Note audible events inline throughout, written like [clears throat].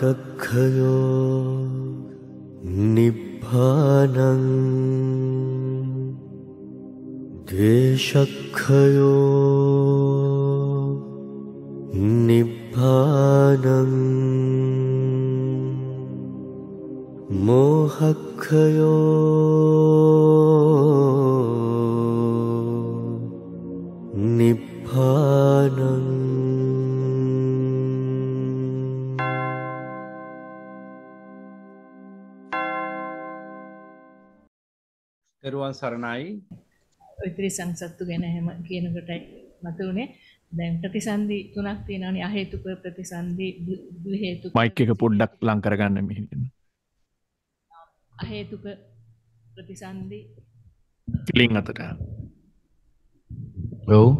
कक्षयो निभानम् द्वेषखयो निभानं मोहखय සරණයි ඔය තිරිසන් සත්තු ගැන හැම කියනකොටයි මතුනේ දැන් ප්‍රතිසන්දි තුනක් තියෙනවානේ අහේතුක ප්‍රතිසන්දි දු හේතුක මයික් එක පොඩ්ඩක් ලං කරගන්න මෙහෙ අහේතුක ප්‍රතිසන්දි පිළින් අතට ඔව්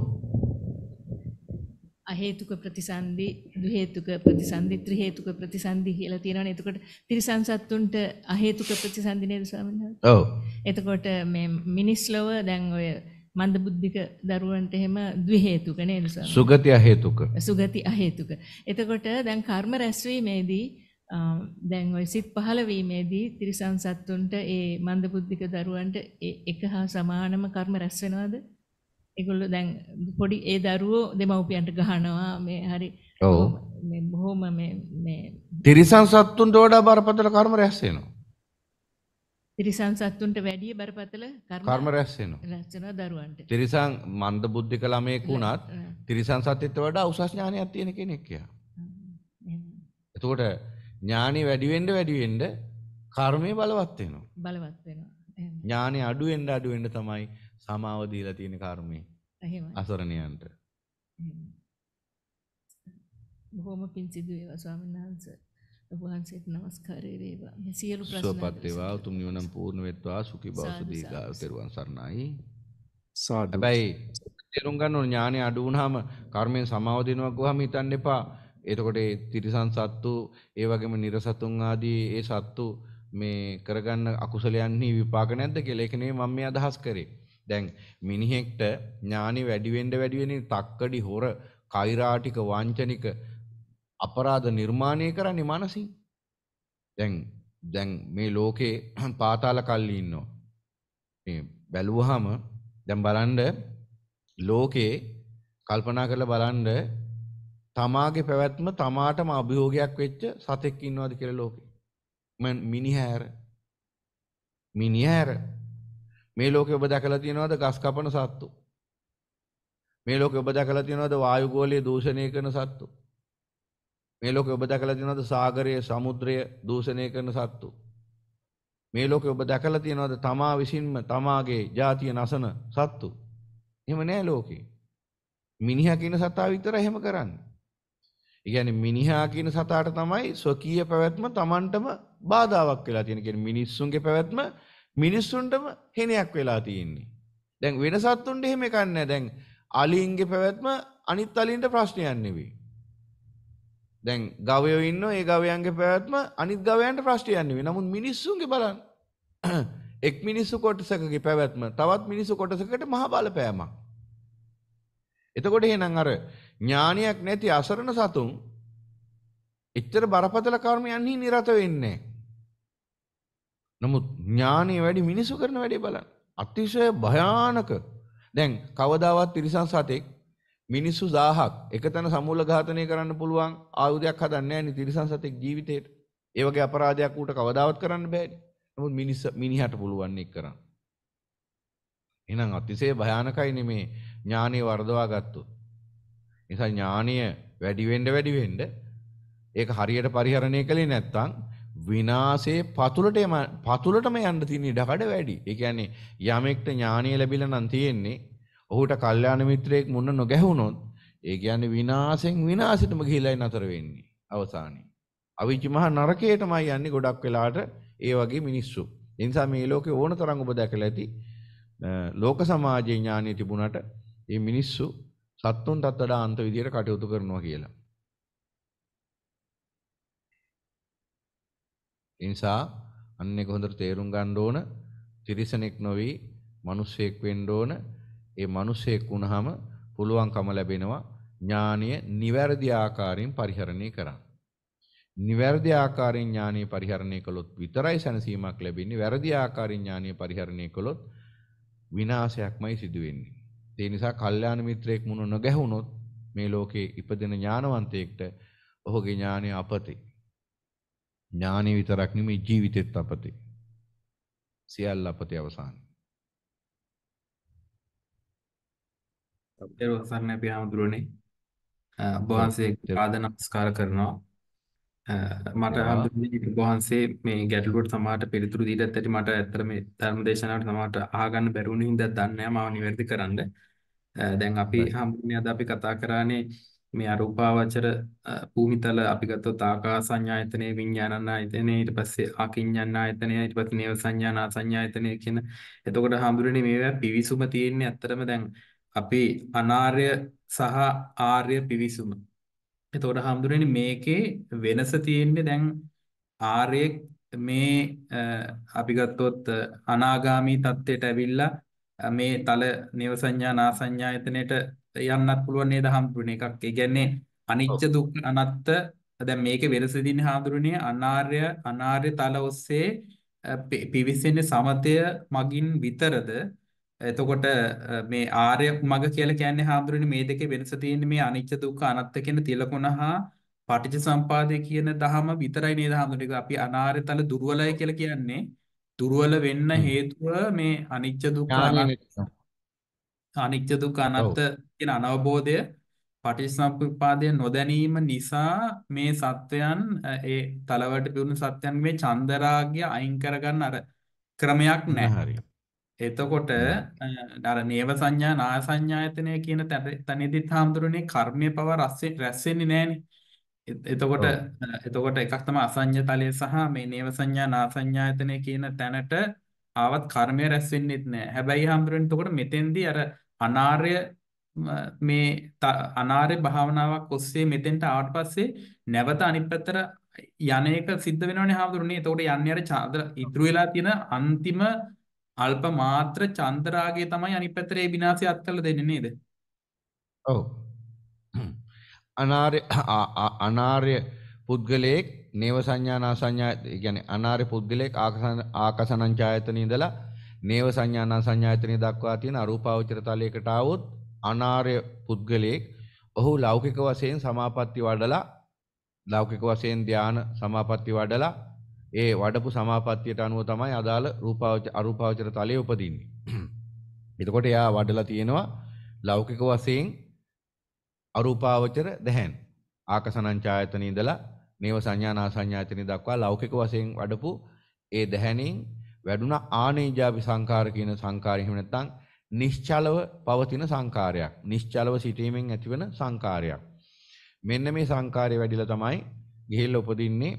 අහේතුක ප්‍රතිසන්දි දුහේතුක ප්‍රතිසන්දි ත්‍රිහේතුක ප්‍රතිසන්දි කියලා තියෙනවනේ එතකොට තිරිසන් සත්තුන්ට අහේතුක ප්‍රතිසන්දි නේද ස්වාමීන් වහන්සේ ඔව් එතකොට මේ මිනිස් ලොව දැන් ඔය මන්දබුද්ධික දරුවන්ට එහෙම ද්විහේතුක නේද සර්? සුගති අහේතුක. සුගති අහේතුක. එතකොට දැන් කර්ම රැස්වීමේදී දැන් ওই සිත් පහළ වීමේදී ත්‍රිසං සත්තුන්ට ඒ මන්දබුද්ධික දරුවන්ට එක හා සමානම කර්ම රැස් වෙනවද? ඒගොල්ලෝ දැන් පොඩි ඒ දරුවෝ දෙමව්පියන්ට ගහනවා මේ හරි ඔව් මේ බොහොම මේ මේ ත්‍රිසං සත්තුන්ට වඩා බරපතල කර්ම රැස් වෙනවා. තිරිසන් සත්තුන්ට වැඩිය බරපතල කර්ම රැස් වෙනවා. රැස් වෙනවා දරුවන්ට. තිරිසන් මන්ද බුද්ධික ළමයෙක් වුණත් තිරිසන් සත්ත්වයට වඩා උසස් ඥානයක් තියෙන කෙනෙක් කියලා. එතකොට ඥානෙ වැඩි වෙන්න වැඩි වෙන්න කර්මය බලවත් වෙනවා. බලවත් වෙනවා. ඥානෙ අඩු වෙන්න අඩු වෙන්න තමයි සමාව දීලා තියෙන කර්මය. එහෙමයි. අසරණයන්ට. බොහොම පිං සිදු වේවා ස්වාමීන් වහන්සේ. වහන්සේට নমස්කාරය වේවා. මේ සියලු ප්‍රශ්න සුවපත් වේවා. උතුම් නිවන පූර්ණ වෙත්වා සුඛී භව සුදීකා තෙරුවන් සරණයි. සාදු. හැබැයි තේරුම් ගන්න ඕන ඥානෙ අඩු වුණාම කර්මෙන් සමාව දෙනවා ගොහම හිතන්න එපා. එතකොට ඒ තිරිසන් සත්තු, ඒ වගේම නිර්සතුන් ආදී ඒ සත්තු මේ කරගන්න අකුසලයන්හි විපාක නැද්ද කියලා ඒක නෙමෙයි මම මේ අදහස් කරේ. දැන් මිනිහෙක්ට ඥානෙ වැඩි වෙන්න වැඩි වෙන තක්කඩි හොර, කෛරාටික, වංචනික අපරාධ නිර්මාණය කරන්නේ මානසින්. දැන් දැන් මේ ලෝකේ [clears throat] පාතාල කල්ලි ඉන්නවා. මේ බැලුවාම දැන් බලන්න ලෝකේ කල්පනා කරලා බලන්න තමාගේ පැවැත්ම තමාටම අභියෝගයක් වෙච්ච සතෙක් ඉන්නවාද කියලා ලෝකේ. මම මිනිහැර මිනිහැර මේ ලෝකේ ඔබ දැකලා තියෙනවද ගස් කපන සත්තු? මේ ලෝකේ ඔබ දැකලා තියෙනවද වායු ගෝලයේ දූෂණය කරන සත්තු? මේ ලෝකේ ඔබ දැකලා තියෙනවද සාගරය සමුද්‍රය දූෂණය කරන සත්තු මේ ලෝකේ ඔබ දැකලා තියෙනවද තමා විසින්ම තමාගේ ජාතිය නසන සත්තු එහෙම නෑ ලෝකේ මිනිහා කියන සතා විතර එහෙම කරන්නේ ඒ කියන්නේ මිනිහා කියන සතාට තමයි ස්වකීය පැවැත්ම Tamanටම බාධාවක් වෙලා තියෙන කියන්නේ මිනිස්සුන්ගේ පැවැත්ම මිනිස්සුන්ටම හිණයක් වෙලා තියෙන්නේ දැන් වෙන සත්තුන්ට එහෙම එකක් නෑ දැන් අලින්ගේ පැවැත්ම අනිත් අලින්ට ප්‍රශ්නයක් නෙවෙයි දැන් ගවයෝ ඉන්න ඒ ගවයන්ගේ පැවැත්ම අනිත් ගවයන්ට ප්‍රශ්ටයන්න වේ නමුත් මිනිස්සුන්ගේ බලන් [clears throat] එක් මිනිස්සු කොටසකගේ පැවැත්ම තවත් මිනිස්සු කොටසකට මහ බලපෑමක්. එතකොට එහෙනම් අර ඥානයක් නැති අසරණ සතුන් එච්චර බරපතල කර්මයන්හි නිරත වෙන්නේ නමුත් ඥානය වැඩි මිනිසු කරන වැඩේ බලන්න. අතිශය භයානක. දැන් කවදාවත් තිරිසන් සතෙක් මිනිස්සු දාහක් එකතන සමූල ඝාතනය කරන්න පුළුවන් ආයුධයක් හදන්න නෑනේ තිරිසන් සතෙක් ජීවිතේට. ඒ වගේ අපරාධයක් ඌට කවදාවත් කරන්න බෑනේ. නමුත් මිනිස් මිනිහට පුළුවන් ඒක කරන්න. එහෙනම් අතිශය භයානකයිනේ මේ ඥානෙ වර්ධවා ගත්තොත්. නිසා ඥානය වැඩි වෙන්න වැඩි වෙන්න ඒක හරියට පරිහරණය කළේ නැත්නම් විනාශයේ පතුලට පතුලටම යන්න තියෙන ඉඩ වැඩි. ඒ කියන්නේ යමෙක්ට ඥානය ලැබිලා නම් තියෙන්නේ ඔහුට කල්යාණ මිත්‍රයෙක් මුණ නොගැහුනොත් ඒ කියන්නේ විනාශෙන් විනාශෙටම ගිහිලායි නතර වෙන්නේ අවසානයේ. අවිචි මහ නරකයටමයි යන්නේ ගොඩක් වෙලාට ඒ වගේ මිනිස්සු. ඒ නිසා මේ ලෝකේ ඕන තරම් ඔබ දැකලා ඇති ලෝක සමාජයේ ඥානෙ තිබුණාට මේ මිනිස්සු සත්තුන්ටත් වඩා අන්ත විදියට කටයුතු කරනවා කියලා. ඒ නිසා අන්න එක හොඳට තේරුම් ගන්න ඕන තිරිසනෙක් නොවි මිනිසෙක් වෙන්න ඕන ඒ මිනිසෙක් වුණාම පුළුවන්කම ලැබෙනවා ඥානීය නිවැරදි ආකාරයෙන් පරිහරණය කරන්න. නිවැරදි ආකාරයෙන් ඥානීය පරිහරණය කළොත් විතරයි සැනසීමක් ලැබෙන්නේ. වැරදි ආකාරයෙන් ඥානීය පරිහරණය කළොත් විනාශයක්මයි සිදු වෙන්නේ. ඒ නිසා කල්යාණ මිත්‍රයෙක් මුණ නොගැහුනොත් මේ ලෝකේ ඉපදෙන ඥානවන්තයෙක්ට ඔහුගේ ඥානය අපතේ. ඥානෙ විතරක් නෙමෙයි ජීවිතෙත් අපතේ. සියල්ල අපතේ අවසානයි. තෙරුවන් සරණයි පිය හාමුදුරනේ. ඔබ වහන්සේට පාද නමස්කාර කරනවා. මට හම්බුනේ ඔබ වහන්සේ මේ ගැටලුවට සමහරට පිළිතුරු දීලත් ඇති මට ඇත්තට මේ ධර්ම දේශනාවට සමහරට අහගන්න බැරුණ හින්දා දන්නේ නැහැ මාව නිවැරදි කරන්න. දැන් අපි හම්බුනේ අද අපි කතා කරානේ මේ අරූපාවචර භූමිතල අපි ගත්තොත් ආකාසඤ්ඤායතනේ විඤ්ඤාණායතනේ ඊට පස්සේ අකිඤ්ඤාණායතනේ ඊට පස්සේ නේව සංඥානා සංඥායතනේ කියන එතකොට හම්බුනේ මේවා පිවිසුම තියෙන්නේ ඇත්තටම දැන් අපි අනාර්ය සහ ආර්ය පිවිසුම. එතකොට හඳුරෙන මේකේ වෙනස තියෙන්නේ දැන් ආර්ය මේ අපි ගත්තොත් අනාගාමී தත්ත්වයට ඇවිල්ලා මේ තල නේව සංඥා නා සංඥායතනෙට යන්නත් පුළුවන් නේද හම්බුනේ එකක්. ඒ කියන්නේ අනිච්ච දුක් අනත්ත දැන් මේකේ වෙනස දින්නේ හාමුදුරනේ අනාර්ය අනාර්ය තල ඔස්සේ පිවිසෙන්නේ සමතය මගින් විතරද එතකොට මේ ආර්ය මඟ කියලා කියන්නේ හාමුදුරනේ මේ දෙකේ වෙනස තියෙන්නේ මේ අනිත්‍ය දුක්ඛ අනාත්ත කියන තිලකුණ හා පටිච්චසම්පාදේ කියන දහම විතරයි නේද හාමුදුරනේ අපි අනාර්ය තල දුර්වලයි කියලා කියන්නේ දුර්වල වෙන්න හේතුව මේ අනිත්‍ය දුක්ඛ අනිත්‍ය දුක්ඛ අනාත්ත කියන අනවබෝධය පටිච්චසමුප්පාදය නොදැනීම නිසා මේ සත්වයන් ඒ තලවට පිරුණු සත්වයන් මේ චන්දරාගය අයින් කරගන්න අර ක්‍රමයක් නැහැ. එතකොට අර නේව සංඥා නාය සංඥායතනය කියන තැනේදීත් හාමුදුරනේ කර්මය පව රැස් වෙන්නේ නැහනේ. එතකොට එතකොට එකක් තමයි අසඤ්ඤ තලය සහ මේ නේව සංඥා නා සංඥායතනය කියන තැනට ආවත් කර්මය රැස් වෙන්නේත් නැහැ. හැබැයි හාමුදුරනේ එතකොට මෙතෙන්දී අර අනාර්ය මේ අනාර්ය භාවනාවක් ඔස්සේ මෙතෙන්ට ආවට පස්සේ නැවත අනිත් පැත්තට යන එක සිද්ධ වෙනවනේ හාමුදුරනේ. එතකොට යන්නේ අර ඉතුරු වෙලා තියෙන අන්තිම අල්ප මාත්‍ර චන්දරාගය තමයි අනිත් පැත්තට ඒ විනාශය අත්කල දෙන්නේ නේද? ඔව්. අනාර්ය අනාර්ය පුද්ගලයෙක් නේව සංඥා නා සංඥා ඒ කියන්නේ අනාර්ය පුද්ගලයෙක් ආකසන ආකසනංචායතන ඉඳලා නේව සංඥා නා සංඥායතන දක්වා තියෙන අරූපාවචර තලයකට આવොත් අනාර්ය පුද්ගලයෙක් ඔහු ලෞකික වශයෙන් සමාපatti වඩලා ලෞකික වශයෙන් ධාන සමාපatti වඩලා ඒ වඩපු සමාපත්තියට අනුව තමයි අදාළ රූපාවච අරූපාවචර තලයේ උපදින්නේ. [clears throat] එතකොට එයා වඩලා තියෙනවා ලෞකික වශයෙන් අරූපාවචර දැහැන්. ආකසනං ඡායතන ඉඳලා මේව සංඥානා සංඥායතන දක්වා ලෞකික වශයෙන් වඩපු ඒ දැහැනින් වැඩුණ ආනේජාපි සංකාර කියන සංකාරය එහෙම නැත්නම් නිශ්චලව පවතින සංකාරයක්. නිශ්චලව සිටීමෙන් ඇතිවන සංකාරයක්. මෙන්න මේ සංකාරය වැඩිලා තමයි ගිහිල්ලා උපදින්නේ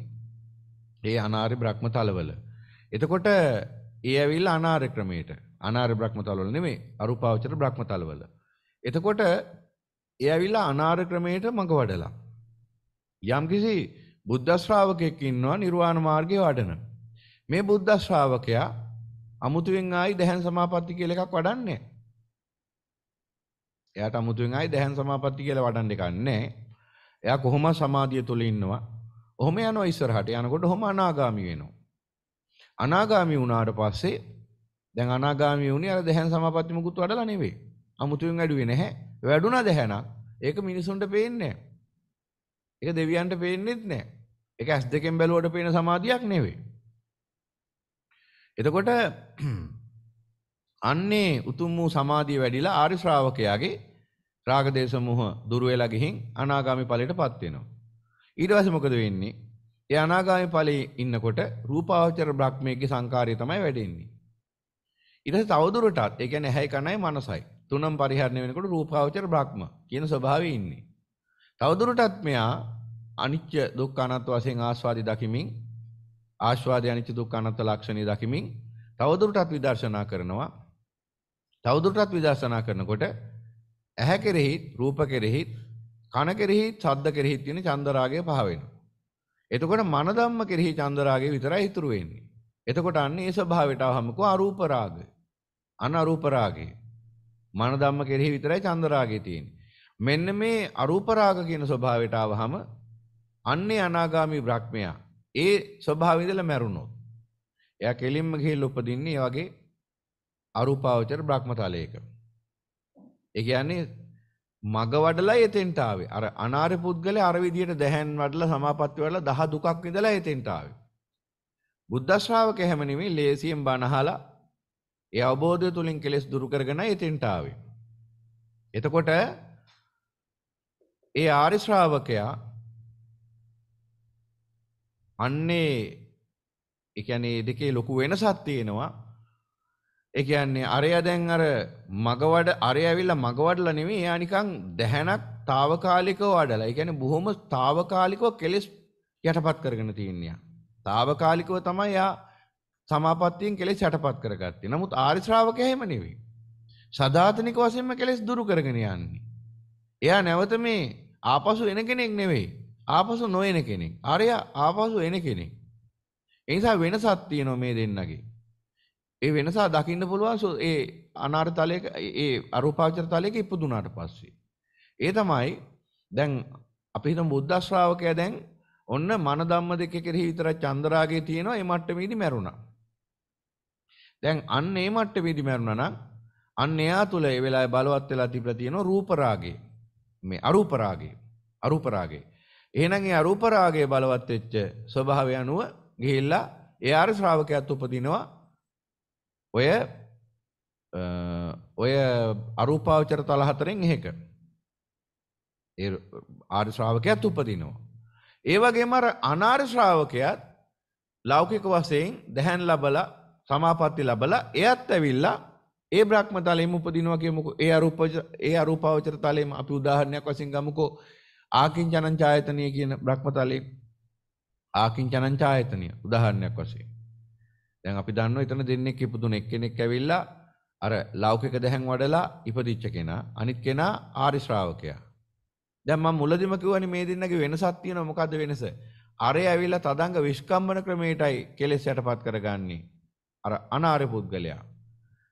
ඒ අනාර්ය බ්‍රහ්ම තලවල. එතකොට ඒ ඇවිල්ලා අනාර්ය ක්‍රමයට. අනාර්ය බ්‍රහ්ම තලවල නෙමෙයි අරූපාවචර බ්‍රහ්ම තලවල. එතකොට ඒ ඇවිල්ලා අනාර්ය ක්‍රමයට මඟ වඩලා. යම්කිසි බුද්ධ ශ්‍රාවකෙක් ඉන්නවා නිර්වාණ මාර්ගයේ වඩන. මේ බුද්ධ ශ්‍රාවකයා අමුතුවෙන් ආයි දැහන් සමාපatti කියලා එකක් වඩන්නේ එයාට අමුතුවෙන් ආයි දැහන් සමාපatti කියලා වඩන්න එකක් නැහැ. එයා කොහොම සමාධිය තුල ඉන්නවා. ඔහොම යනවා ඉස්සරහට යනකොට ඔහොම අනාගාමී වෙනවා. අනාගාමී වුණාට පස්සේ දැන් අනාගාමී වුණේ අර දැහැන් සමාපatti මුකුත් වඩලා නෙවෙයි. අමුතුවෙන් වැඩුවේ නැහැ. වැඩුණා දැහැනක්. ඒක මිනිසුන්ට පේන්නේ ඒක දෙවියන්ට පේන්නේත් නැහැ. ඒක ඇස් දෙකෙන් බැලුවට පේන සමාධියක් නෙවෙයි. එතකොට අන්නේ උතුම් වූ සමාධිය වැඩිලා ආරි ශ්‍රාවකයාගේ රාගදේශ මොහ දුර වෙලා ගිහින් අනාගාමි ඵලයටපත් වෙනවා. ඊට පස්සේ මොකද වෙන්නේ? ඒ අනාගාමී ඵලයේ ඉන්නකොට රූපාවචර බ්‍රහ්මයේ සංකාරය තමයි වැඩෙන්නේ. ඊට පස්සේ තවදුරටත් ඒ කියන්නේ ඇහැයි කනයි මනසයි තුනම පරිහරණය වෙනකොට රූපාවචර බ්‍රහ්ම කියන ස්වභාවයේ ඉන්නේ. තවදුරටත් මෙයා අනිත්‍ය දුක්ඛ අනාත්ම වශයෙන් ආස්වාදි දකිමින් ආස්වාදයේ අනිත්‍ය දුක්ඛ අනාත්ම ලක්ෂණය දකිමින් තවදුරටත් විදර්ශනා කරනවා. තවදුරටත් විදර්ශනා කරනකොට ඇහැ කෙරෙහි රූප කෙරෙහි කන කෙරෙහි සද්ද කෙරෙහි තියෙන චන්දරාගය පහ වෙනවා. එතකොට මන ධම්ම කෙරෙහි චන්දරාගය විතරයි ඉතුරු වෙන්නේ. එතකොට අන්න ඒ ස්වභාවයට આવහමකෝ අරූප රාගය. අනරූප රාගය. මන ධම්ම කෙරෙහි විතරයි චන්දරාගය තියෙන්නේ. මෙන්න මේ අරූප රාග කියන ස්වභාවයට આવහම අන්නේ අනාගාමි බ්‍රහ්මයා ඒ ස්වභාවය ඉඳලා මැරුණොත් එයා කෙලින්ම ගිහිල්ලා උපදින්නේ ඒ වගේ අරූපාවචර බ්‍රහ්මතලයක. ඒ කියන්නේ මග වඩලා එතෙන්ට ආවේ. අර අනාර්ය පුද්ගලයා අර විදියට දැහැන් වඩලා සමාපatti වඩලා දහ දුකක් ඉඳලා එතෙන්ට ආවේ. බුද්ධ ශ්‍රාවක හැම නෙමෙයි ලේසියෙන් බණ අහලා ඒ අවබෝධය තුලින් කෙලෙස් දුරු කරගෙන එතෙන්ට ආවේ. එතකොට ඒ ආර්ය ශ්‍රාවකයා අන්නේ ඒ කියන්නේ දෙකේ ලොකු වෙනසක් තියෙනවා. ඒ කියන්නේ අරයා දැන් අර මගවඩ අරයා ඇවිල්ලා මගවඩලා නෙවෙයි එයා නිකන් දැහැනක් తాවකාලිකව වඩලා. ඒ කියන්නේ බොහොම తాවකාලිකව කෙලෙස් යටපත් කරගෙන තින්නේ. తాවකාලිකව තමයි එයා සමාපත්තියෙන් කෙලෙස් යටපත් කරගත්තේ. නමුත් ආරි ශ්‍රාවකයා එහෙම නෙවෙයි. සදාතනික වශයෙන්ම කෙලෙස් දුරු කරගෙන යන්නේ. එයා නැවත මේ ආපසු එන කෙනෙක් නෙවෙයි. ආපසු නොයන කෙනෙක්. අරයා ආපසු එන කෙනෙක්. ඒ නිසා වෙනසක් තියෙනවා මේ දෙන්නගේ. ඒ වෙනසා දකින්න පුළුවන් ඒ අනාර තලයක ඒ අරූපාවචර තලයක ඉපදුනාට පස්සේ. ඒ තමයි දැන් අපි හිතමු බුද්ධ ශ්‍රාවකයා දැන් ඔන්න මන ධම්ම දෙක කෙරෙහි විතර චන්ද්‍රාගය තියෙනවා ඒ මට්ටමේදී මැරුණා. දැන් අන්න ඒ මට්ටමේදී මැරුණා නම් අන්න එයා තුල ඒ වෙලාවේ බලවත් වෙලා තිබලා තියෙනවා රූප රාගය. මේ අරූප රාගය. අරූප රාගය. එහෙනම් ඒ අරූප රාගය බලවත් වෙච්ච ස්වභාවය අනුව ගිහිල්ලා ඒ ආර ශ්‍රාවකයාත් උපදිනවා ඔය ඔය අරූපාවචර තල හතරෙන් එහෙක. ඒ ආර්ය ශ්‍රාවකයාත් උපදිනවා. ඒ වගේම අර අනාර්ය ශ්‍රාවකයාත් ලෞකික වශයෙන් දැහැන් ලබලා සමාපatti ලබලා එයත් ඇවිල්ලා ඒ බ්‍රහ්ම තලෙම උපදිනවා කියමුකෝ. ඒ අරූප ඒ අරූපාවචර තලෙම අපි උදාහරණයක් වශයෙන් ගමුකෝ. ආකින්චනං ඡායතනිය කියන බ්‍රහ්ම තලෙ ආකින්චනං ඡායතනිය උදාහරණයක් වශයෙන්. දැන් අපි දන්නවා එතන දෙන්නෙක් ඉපදුන එක්කෙනෙක් ඇවිල්ලා අර ලෞකික දැහැන් වඩලා ඉපදිච්ච කෙනා අනිත් කෙනා ආරි ශ්‍රාවකයා. දැන් මම මුලදිම කිව්වනේ මේ දෙන්නගේ වෙනසක් තියෙනවා මොකද්ද වෙනස? අරය ඇවිල්ලා තදංග විස්කම්බන ක්‍රමයටයි කෙලෙස් යටපත් කරගන්නේ. අර අනාර්ය පුද්ගලයා.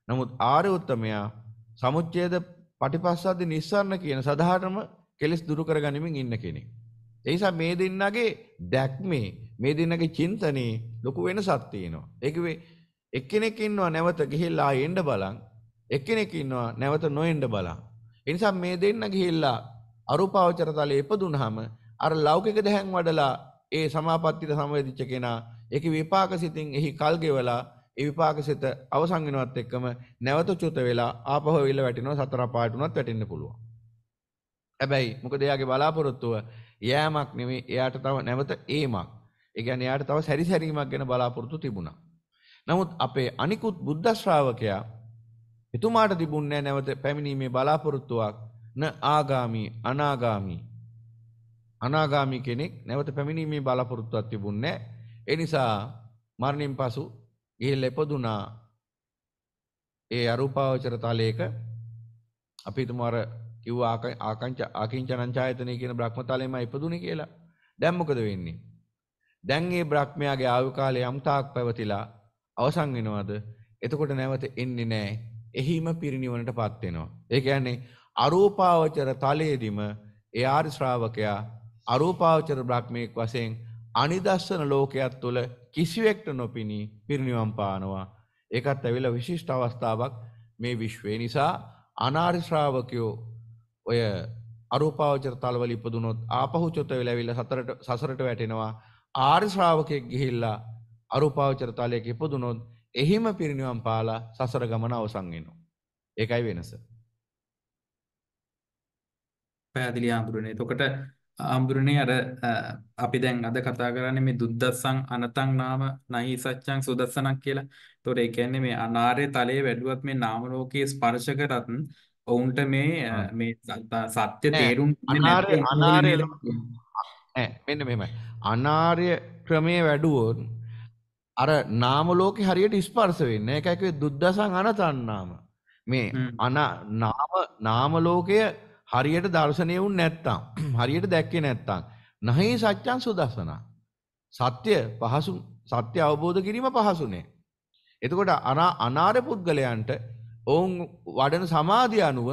නමුත් ආර්ය උත්තමයා සමුච්ඡේද පටිපස්සද්ද නිස්සාරණ කියන සදාහටම කෙලෙස් දුරු කරගනිමින් ඉන්න කෙනෙක්. ඒ නිසා මේ දෙන්නගේ දැක්මේ මේ දෙන්නගේ චින්තනයේ ලොකු වෙනසක් තියෙනවා. ඒකේ එක්කෙනෙක් ඉන්නවා නැවත ගිහිල්ලා එන්න බලන් එක්කෙනෙක් ඉන්නවා නැවත නොඑන්න බලන්. ඒ නිසා මේ දෙන්න ගිහිල්ලා අරුපාවචර තලයේ ඉපදුනහම අර ලෞකික දැහැන් වඩලා ඒ සමාපත්තියට සමවැදිච්ච කෙනා ඒකේ විපාකසිතින් එහි කල් ගෙවලා ඒ විපාකසිත අවසන් වෙනවත් එක්කම නැවත චුත වෙලා ආපහු විල වැටෙනවා සතර පාට උනත් වැටෙන්න පුළුවන්. හැබැයි මොකද එයාගේ බලාපොරොත්තුව යෑමක් නෙමෙයි එයාට තව නැවත ඒමක්. ඒගැන යායට තව සැරි සැරීමක් ගැන බලාපොරොතු තිබුණා. නමුත් අපේ අනිකුත් බුද්ධශ්‍රාවකයා එතුමාට තිබුන්නේ නැවත පැමිණීමේ බලාපොරොත්තුවක් න ආගාමී අනාගාමී අනාගාමි කෙනෙක් නැවත පැමිණීමේ බලාපොරොත්තුවක් තිබුණේ ඒ නිසා මරණින් පසු ගිහිල්ලා ඉපදුනා ඒ අරූපාවචර තලයක අපි හිතමු අර කිව්වා ආකංච ආකින්චනං ඡායතනෙ කියන බ්‍රහ්ම තලෙම ඉපදුනේ කියලා. දැන් මොකද වෙන්නේ? දැන් ඒ බ්‍රහ්මයාගේ ආයු කාලය යම්තාක් පැවතිලා අවසන් වෙනවද? එතකොට නැවත එන්නේ නැහැ. එහිම පිරිණිවනටපත් වෙනවා. ඒ කියන්නේ අරූපාවචර තලයේදීම ඒ ආරි ශ්‍රාවකයා අරූපාවචර බ්‍රහ්මයෙක් වශයෙන් අනිදස්සන ලෝකයක් තුළ කිසිවෙක්ට නොපිනී පිරිණිවන් පානවා. ඒකත් ඇවිල්ලා විශිෂ්ට අවස්ථාවක් මේ විශ්වය නිසා අනාරි ශ්‍රාවකයෝ ඔය අරූපාවචර තලවල ඉපදුනොත් ආපහු චොත වෙලා ඇවිල්ලා සතරට සසරට වැටෙනවා. ආර්ය ශ්‍රාවකයෙක් ගිහිල්ලා අරූපාවචර තලයක ඉපදුනොත් එහිම පිරිනිවන් පාලා සසර ගමන අවසන් වෙනවා. ඒකයි වෙනස. පැහැදිලි ආඹුරුනේ. එතකොට ආඹුරුනේ අර අපි දැන් අද කතා කරන්නේ මේ දුද්දස්සං අනතං නාම නහි සච්ඡං සුදස්සනක් කියලා. එතකොට ඒ කියන්නේ මේ අනාර්ය තලයේ වැඩුවත් මේ නාම ලෝකයේ ස්පර්ශ කරත් ඔවුන්ට මේ මේ සත්‍ය තේරුම් අනාර්ය අනාර්ය ඈ මෙන්න මෙහෙමයි. අනාර්ය ක්‍රමයේ වැඩුවොත් අර නාම ලෝකේ හරියට ස්පර්ශ වෙන්නේ. ඒකයි කිව්වේ දුද්දසං අනතන්නාම. මේ අනා නාම නාම ලෝකය හරියට දර්ශනය වුන් නැත්තම් [clears throat] හරියට දැක්කේ නැත්තම් නහි සත්‍යං සුදසන. සත්‍ය පහසු සත්‍ය අවබෝධ කිරීම පහසු නෑ. එතකොට අනා අනාර්ය පුද්ගලයන්ට ඔවුන් වඩන සමාධිය අනුව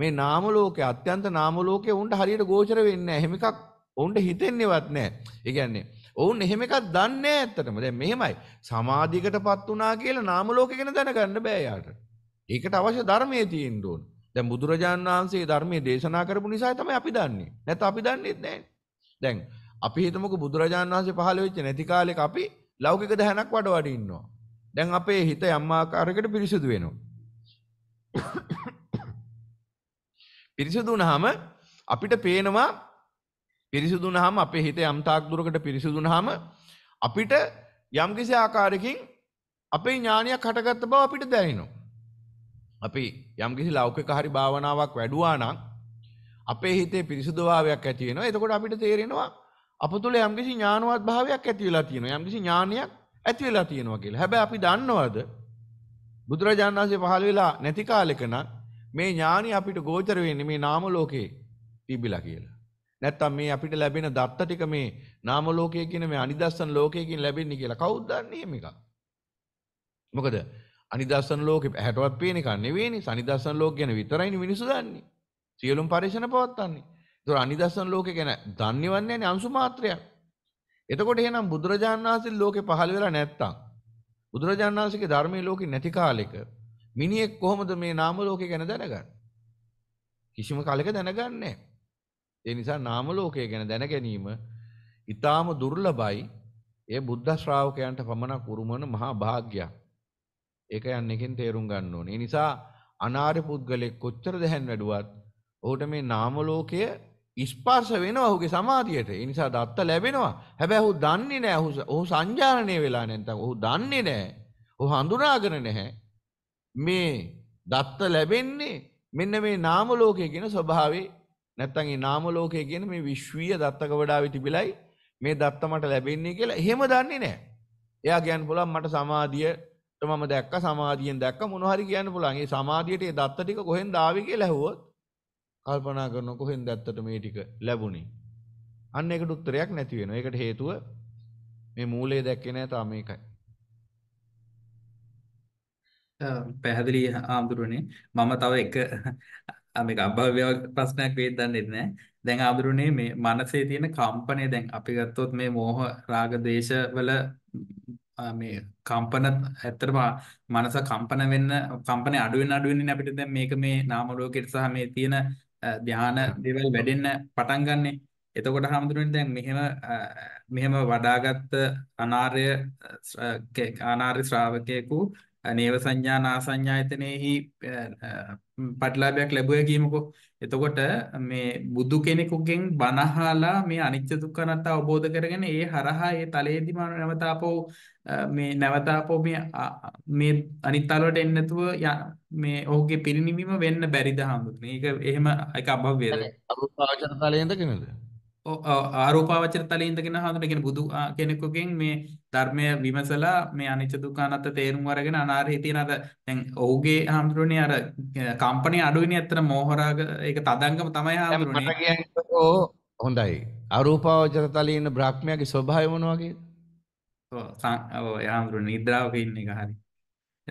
මේ නාම ලෝකයේ අත්‍යන්ත නාම ලෝකයේ උන්ට හරියට ගෝචර වෙන්නේ නැහැ. එහෙම එකක් ඔවුන්ට හිතෙන්නේවත් නෑ. ඒ කියන්නේ ඔවුන් එහෙම එකක් දන්නේ නෑ ඇත්තටම. දැන් මෙහෙමයි. සමාධියකටපත් වුණා කියලා නාම ලෝකේ ගැන දැනගන්න බෑ යාට. ඒකට අවශ්‍ය ධර්මයේ තියෙන්න ඕන. දැන් බුදුරජාණන් වහන්සේ ධර්මයේ දේශනා කරපු නිසා තමයි අපි දන්නේ. නැත්නම් අපි දන්නේ නැහැ. දැන් අපි හිතමුකෝ බුදුරජාණන් වහන්සේ පහළ වෙච්ච නැති කාලෙක අපි ලෞකික දහනක් වඩවඩ ඉන්නවා. දැන් අපේ හිත යම් ආකාරයකට පිරිසුදු වෙනවා. [coughs] පිරිසුදු වුණාම අපිට පේනවා පිරිසිදුනහම අපේ හිත යම්තාක් දුරකට පිරිසිදුනහම අපිට යම්කිසි ආකාරකින් අපේ ඥානයක් හටගත්ත බව අපිට දැනෙනවා. අපි යම්කිසි ලෞකික හරි භාවනාවක් වැඩුවා නම් අපේ හිතේ පිරිසිදුභාවයක් ඇති වෙනවා. එතකොට අපිට තේරෙනවා අප තුළ යම්කිසි ඥානවත් භාවයක් ඇති වෙලා තියෙනවා. යම්කිසි ඥානයක් ඇති වෙලා තියෙනවා කියලා. හැබැයි අපි දන්නවද බුදුරජාණන් වහන්සේ පහළ වෙලා නැති කාලෙක නම් මේ ඥානි අපිට ගෝචර වෙන්නේ මේ නාම ලෝකේ තිබිලා කියලා. නැත්තම් මේ අපිට ලැබෙන දත්ත ටික මේ නාම ලෝකයේ කියන මේ අනිදස්සන ලෝකයකින් ලැබෙන්නේ කියලා කවුද දන්නේ මේක? මොකද අනිදස්සන ලෝකේ හැටවත් පේන එකක් නෙවෙයිනේ. සනිදස්සන ලෝක ගැන විතරයිනේ මිනිස්සු දන්නේ. සියලුම පරිශන පවත්න්නේ. ඒතොර අනිදස්සන ලෝකේ ගැන දන්නේවන්නේ නැහැ අංශු මාත්‍රයක්. එතකොට එහෙනම් බුදුරජාණන් වහන්සේ ලෝකේ පහළ වෙලා නැත්තම් බුදුරජාණන් වහන්සේගේ ධර්මයේ ලෝකේ නැති කාලෙක මිනිහෙක් කොහොමද මේ නාම ලෝකේ ගැන දැනගන්නේ? කිසිම කාලෙක දැනගන්නේ නැහැ. ඒ නිසා නාම ලෝකය ගැන දැන ගැනීම ඊටාම දුර්ලභයි. ඒ බුද්ධ ශ්‍රාවකයන්ට පමණක් උරුමන මහා භාග්යයක්. ඒක යන්නකින් තේරුම් ගන්න ඕනේ. ඒ නිසා අනාර්ය පුද්ගලෙක් කොච්චර දැහැන් වැඩුවත් ඔහුට මේ නාම ලෝකය ස්පර්ශ වෙනවා ඔහුගේ සමාධියට. ඒ නිසා දත්ත ලැබෙනවා. හැබැයි ඔහු දන්නේ නැහැ. ඔහු ඔහු සංජානනය වෙලා නැත්නම් ඔහු දන්නේ නැහැ. ඔහු හඳුනාගෙන නැහැ. මේ දත්ත ලැබෙන්නේ මෙන්න මේ නාම ලෝකයේ කියන ස්වභාවයේ නැත්තන් ඒ නාම ලෝකය කියන මේ විශ්වීය දත්තක වඩාවි තිබිලයි මේ දත්ත මට ලැබෙන්නේ කියලා එහෙම දන්නේ නැහැ. එයා කියන්න පුළුවන් මට සමාධිය මම දැක්ක සමාධියෙන් දැක්ක මොනහරි කියන්න පුළුවන්. ඒ සමාධියට ඒ දත්ත ටික කොහෙන්ද ආවේ කියලා ඇහුවොත් කල්පනා කරන කොහෙන්ද ඇත්තට මේ ටික ලැබුණේ? අන්න ඒකට උත්තරයක් නැති වෙනවා. ඒකට හේතුව මේ මූලයේ දැක්කේ නැහැ තාම මේකයි. පැහැදිලි ආම්දුරනේ. මම තව එක ආ මේක අභව්‍ය ප්‍රශ්නයක් වෙයිද දන්නේ නැහැ. දැන් ආඳුරුනේ මේ මනසේ තියෙන කම්පනය දැන් අපි ගත්තොත් මේ මෝහ රාග දේශ වල මේ කම්පන ඇත්තටම මනස කම්පන වෙන්න කම්පන අඩු වෙන අඩු වෙන්නේ අපිට දැන් මේක මේ නාම ලෝකෙට සහ මේ තියෙන ධාන දේවල් වැඩෙන්න පටන් ගන්නනේ. එතකොට හැමදෙරෙන් දැන් මෙහෙම මෙහෙම වඩාගත් අනාර්ය අනාර්ය ශ්‍රාවකයෙකු නේව සංඥා නාසඤ්ඤායතනෙහි පටලාභයක් ලැබුවේ කියමුකෝ. එතකොට මේ බුදු කෙනෙකුගෙන් බණහලා මේ අනිත්‍ය දුක්ඛ අනාත්ත අවබෝධ කරගෙන ඒ හරහා ඒ තලයේදී මම නැවත ආපහු මේ නැවත ආපහු මේ මේ අනිත් අලවට එන්නේ නැතුව මේ ඔහුගේ පිරිණිවීම වෙන්න බැරිද හම්බුනේ. ඒක එහෙම ඒක අභව්‍යද? අනුපාචන තලයේ ඉඳගෙනද? ආරෝපාවචර තලයේ ඉඳගෙන හඳුන කියන බුදු කෙනෙකුගෙන් මේ ධර්මය විමසලා මේ අනිච්ච දුක්ඛ අනාත්ත තේරුම් අරගෙන අනාරේ තියෙන අර දැන් ඔහුගේ හඳුරුනේ අර කම්පණේ අඩුවෙනේ අතර මෝහරාග ඒක තදංගම තමයි හඳුරුනේ මට කියන්නේ හොඳයි ආරෝපාවචර තලයේ ඉන්න බ්‍රාහ්මයාගේ ස්වභාවය මොන වගේද ඔව් ඔය හඳුරුනේ නිද්‍රාවක ඉන්න එක හරි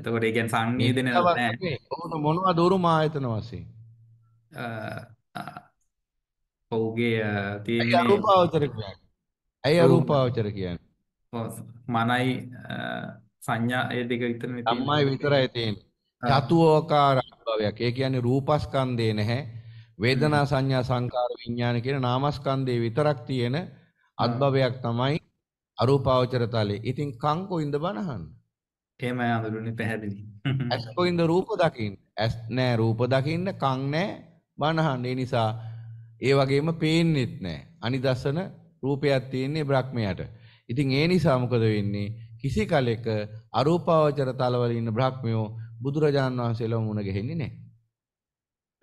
එතකොට ඒ කියන්නේ සංවේදනය නැහැ මොනවා දුරුම ආයතන වශයෙන් ඔහුගේ තියෙන්නේ අරූපාවචර කියන්නේ. ඇයි අරූපාවචර කියන්නේ? මනයි සංඥා ඒ දෙක විතරනේ තියෙන්නේ. අම්මයි විතරයි තියෙන්නේ. චතුෝකාර භවයක්. ඒ කියන්නේ රූපස්කන්ධේ නැහැ. වේදනා සංඥා සංකාර විඥාන කියන නාමස්කන්ධේ විතරක් තියෙන අත්භවයක් තමයි අරූපාවචර තලේ. ඉතින් කං කොයින්ද බනහන්? එහෙමයි අඳුරුනේ පැහැදිලි. ඇස් කොයින්ද රූප දකින්න? ඇස් නෑ රූප දකින්න කං නෑ බනහන්. ඒ නිසා ඒ වගේම පේන්නෙත් නැහැ. අනිදසන රූපයක් තියෙන්නේ බ්‍රහ්මයාට. ඉතින් ඒ නිසා මොකද වෙන්නේ? කිසි කලෙක අරූපාවචර තලවල ඉන්න බ්‍රහ්මයෝ බුදුරජාන් වහන්සේලා මුණ ගැහෙන්නේ නැහැ.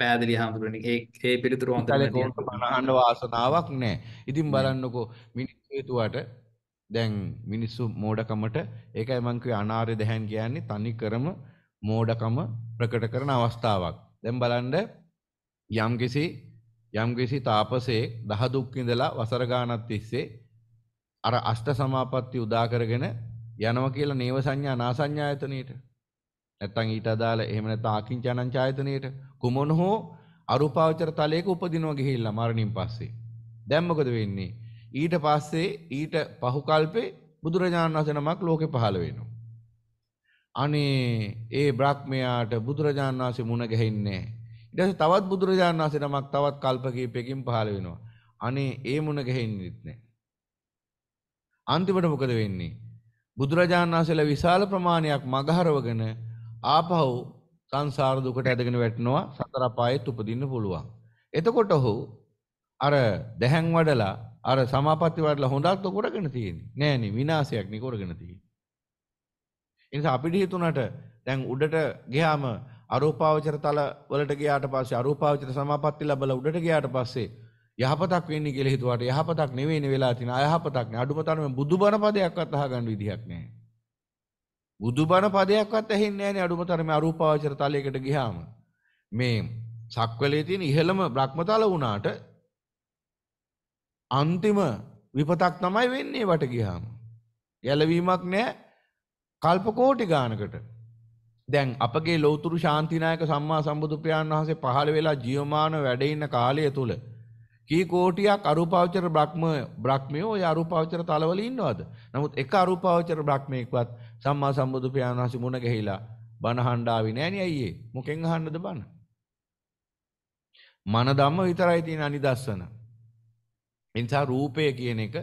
පෑදලි හාමුදුරනේ ඒ ඒ පිළිතුරු අන්තර්ගත කරන්න වාසනාවක් නැහැ. ඉතින් බලන්නකෝ මිනිස්සු හේතුවට දැන් මිනිස්සු මෝඩකමට ඒකයි මං කියේ අනාර්ය දැහැන් කියන්නේ තනි කරම මෝඩකම ප්‍රකට කරන අවස්ථාවක්. දැන් බලන්න යම්කිසි යම්කිසි තාපසයෙක් දහ දුක් ඉඳලා වසර ගානක් තිස්සේ අර අෂ්ට සමාපatti උදා කරගෙන යනවා කියලා නේව සංඥා නාසඤ්ඤායතනෙට නැත්තම් ඊට අදාළ එහෙම නැත්නම් ආකින්චනං ඡායතනෙට කුමන හෝ අරූපාවචර තලයක උපදිනවා ගිහිල්ලා මරණින් පස්සේ දැන් මොකද වෙන්නේ ඊට පස්සේ ඊට පහු කල්පේ බුදුරජාණන් වහන්සේ නමක් ලෝකේ පහළ වෙනවා අනේ ඒ බ්‍රහ්මයාට බුදුරජාණන් වහන්සේ මුණ ගැහින්නේ නැහැ ඉඩස තවත් බුදුරජාණන් වහන්සේ නමක් තවත් කල්ප කීපයකින් පහළ වෙනවා. අනේ ඒ මුණ ගැහෙන්නෙත් නැහැ. අන්තිමට මොකද වෙන්නේ? බුදුරජාණන් වහන්සේලා විශාල ප්‍රමාණයක් මගහරවගෙන ආපහු සංසාර දුකට ඇදගෙන වැටෙනවා සතර පායෙත් උපදින්න පුළුවන්. එතකොට ඔහු අර දැහැන් වඩලා අර සමාපatti වඩලා හොඳක් කොරගෙන තියෙන්නේ. නෑනේ විනාශයක් නේ කොරගෙන තියෙන්නේ. ඒ නිසා අපිට හිතුණට දැන් උඩට ගියාම අරූපාවචර තල වලට ගියාට පස්සේ අරූපාවචර සමාපatti ලැබලා උඩට ගියාට පස්සේ යහපතක් වෙන්නේ කියලා හිතුවාට යහපතක් නෙවෙයිනේ වෙලා තියෙන අයහපතක් නේ අඩුම තරමේ බුදුබණ පදයක්වත් අහගන්න විදිහක් නැහැ. බුදුබණ පදයක්වත් ඇහෙන්නේ නැහැ නේ අඩුම තරමේ අරූපාවචර තලයකට ගියාම. මේ සක්වලේ තියෙන ඉහළම බ්‍රහ්මතල වුණාට අන්තිම විපතක් තමයි වෙන්නේ වට ගියාම. යැලවීමක් නැහැ කල්ප කෝටි ගානකට. දැන් අපගේ ලෞතුරු ශාන්තිනායක සම්මා සම්බුදු පියාණන් වහන්සේ පහළ වෙලා ජීවමාන වැඩ ඉන්න කාලය තුල කී කෝටියක් අරූපාවචර බ්‍රහ්ම බ්‍රහ්මියෝ ඒ අරූපාවචර තලවල ඉන්නවද? නමුත් එක අරූපාවචර බ්‍රහ්මෙක්වත් සම්මා සම්බුදු පියාණන් වහන්සේ මුණ ගැහිලා බණ හඬාවේ නෑනේ අයියේ. මොකෙන් අහන්නද බණ? මන ධම්ම විතරයි තියෙන අනිදස්සන. එනිසා රූපය කියන එක,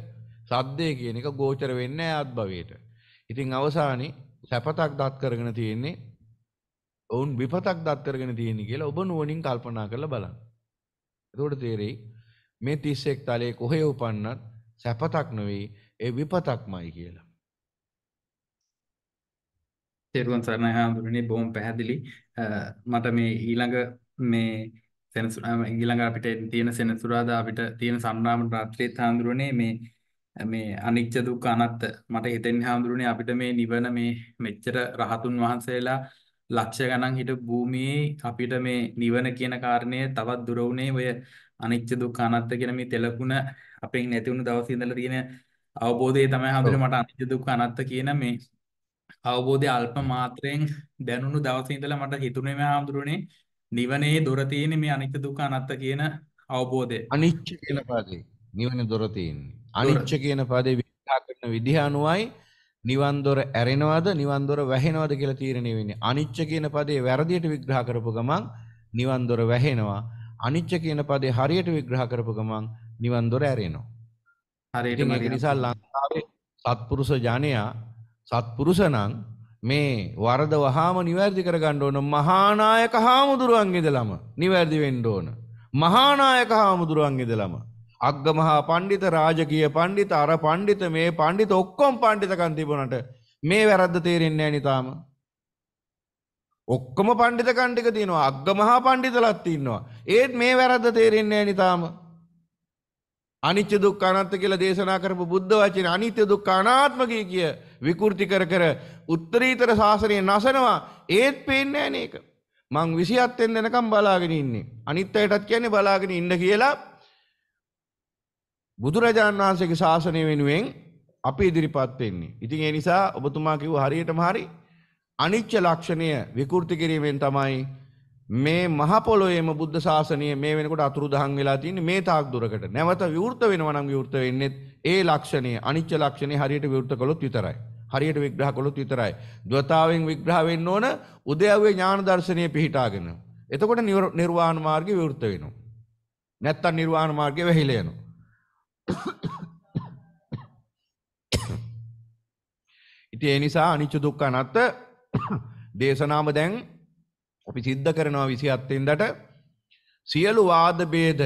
සද්දය කියන එක ගෝචර වෙන්නේ නැහැ ආත්භවයට. ඉතින් අවසානයේ සැපතක් දත් කරගෙන තියෙන්නේ ඔවුන් විපතක් දත් කරගෙන තියෙන්නේ කියලා ඔබ නුවණින් කල්පනා කරලා බලන්න. එතකොට තේරෙයි මේ 31 තලයේ කොහේ උපන්නත් සැපතක් නෙවෙයි ඒ විපතක්මයි කියලා. තෙරුවන් සරණයි හාමුදුරනේ බොහොම පැහැදිලි මට මේ ඊළඟ මේ සෙනසුරා ඊළඟ අපිට තියෙන සෙනසුරාදා අපිට තියෙන සංරාම රාත්‍රියේ හාමුදුරනේ මේ මේ අනිච්ච දුක්ඛ අනාත්ත මට හිතෙන්නේ හාමුදුරනේ අපිට මේ නිවන මේ මෙච්චර රහතුන් වහන්සේලා ලක්ෂ ගණන් හිටපු භූමියේ අපිට මේ නිවන කියන කාරණය තවත් දුර වුණේ ඔය අනිච්ච දුක්ඛ අනාත්ත කියන මේ තෙලකුණ අපෙන් නැති වුණු දවසේ ඉඳලා තියෙන අවබෝධය තමයි හැමදෙල මට අනිච්ච දුක්ඛ අනාත්ත කියන මේ අවබෝධය අල්ප මාත්‍රයෙන් දැනුණු දවසේ ඉඳලා මට හිතුනේ මේ හැමදුරුනේ නිවනේ දොර තියෙන්නේ මේ අනිච්ච දුක්ඛ අනාත්ත කියන අවබෝධය අනිච්ච කියන පදේ නිවනේ දොර තියෙන්නේ අනිච්ච කියන පදේ විග්‍රහ කරන විදිහ අනුවයි නිවන් දොර ඇරෙනවද නිවන් දොර වැහෙනවද කියලා තීරණය වෙන්නේ. අනිච්ච කියන පදේ වැරදියට විග්‍රහ කරපු ගමන් නිවන් දොර වැහෙනවා. අනිච්ච කියන පදේ හරියට විග්‍රහ කරපු ගමන් නිවන් දොර ඇරෙනවා. හරියට ඒක නිසා ලංකාවේ සත්පුරුෂ ජනයා සත්පුරුෂ නම් මේ වරද වහාම නිවැරදි කරගන්න ඕන මහානායක හාමුදුරුවන්ගේ ඉඳලම නිවැරදි වෙන්න ඕන. මහානායක හාමුදුරුවන්ගේ ඉඳලම අග්ගමහා පණ්ඩිත රාජකීය පණ්ඩිත අර පණ්ඩිත මේ පණ්ඩිත ඔක්කොම පණ්ඩිතකම් තිබුණට මේ වැරද්ද තේරෙන්නේ නැහැ නිතාම. ඔක්කොම පණ්ඩිතකම් ටික තියෙනවා අග්ගමහා පණ්ඩිතලත් ඉන්නවා. ඒත් මේ වැරද්ද තේරෙන්නේ නැහැ නිතාම. අනිත්‍ය දුක්ඛ අනාත්ම කියලා දේශනා කරපු බුද්ධ වචනේ අනිත්‍ය දුක්ඛ අනාත්ම කිය විකෘති කර කර උත්තරීතර ශාසනය නසනවා ඒත් පේන්නේ නැහැ නේක. මං 27 වෙනකම් බලාගෙන ඉන්නේ. අනිත් අයටත් කියන්නේ බලාගෙන ඉන්න කියලා බුදුරජාණන් වහන්සේගේ ශාසනය වෙනුවෙන් අපි ඉදිරිපත් වෙන්නේ. ඉතින් ඒ නිසා ඔබතුමා කිව්ව හරියටම හරි අනිච්ච ලක්ෂණය විකෘති කිරීමෙන් තමයි මේ මහ පොළොවේම බුද්ධ ශාසනය මේ වෙනකොට අතුරුදහන් වෙලා තියෙන්නේ මේ තාක් දුරකට. නැවත විවෘත වෙනවා නම් විවෘත වෙන්නේ ඒ ලක්ෂණය අනිච්ච ලක්ෂණය හරියට විවෘත කළොත් විතරයි. හරියට විග්‍රහ කළොත් විතරයි. ද්වතාවෙන් විග්‍රහ වෙන්න ඕන උදයවේ ඥාන දර්ශනය පිහිටාගෙන. එතකොට නිර්වාණ මාර්ගය විවෘත වෙනවා. නැත්තම් නිර්වාණ මාර්ගය වැහිලා යනවා. ඉතින් ඒ නිසා අනිච්ච දුක්ඛ අනත්ත දේශනාව දැන් අපි සිද්ධ කරනවා 27 ඉඳට සියලු වාද ભેද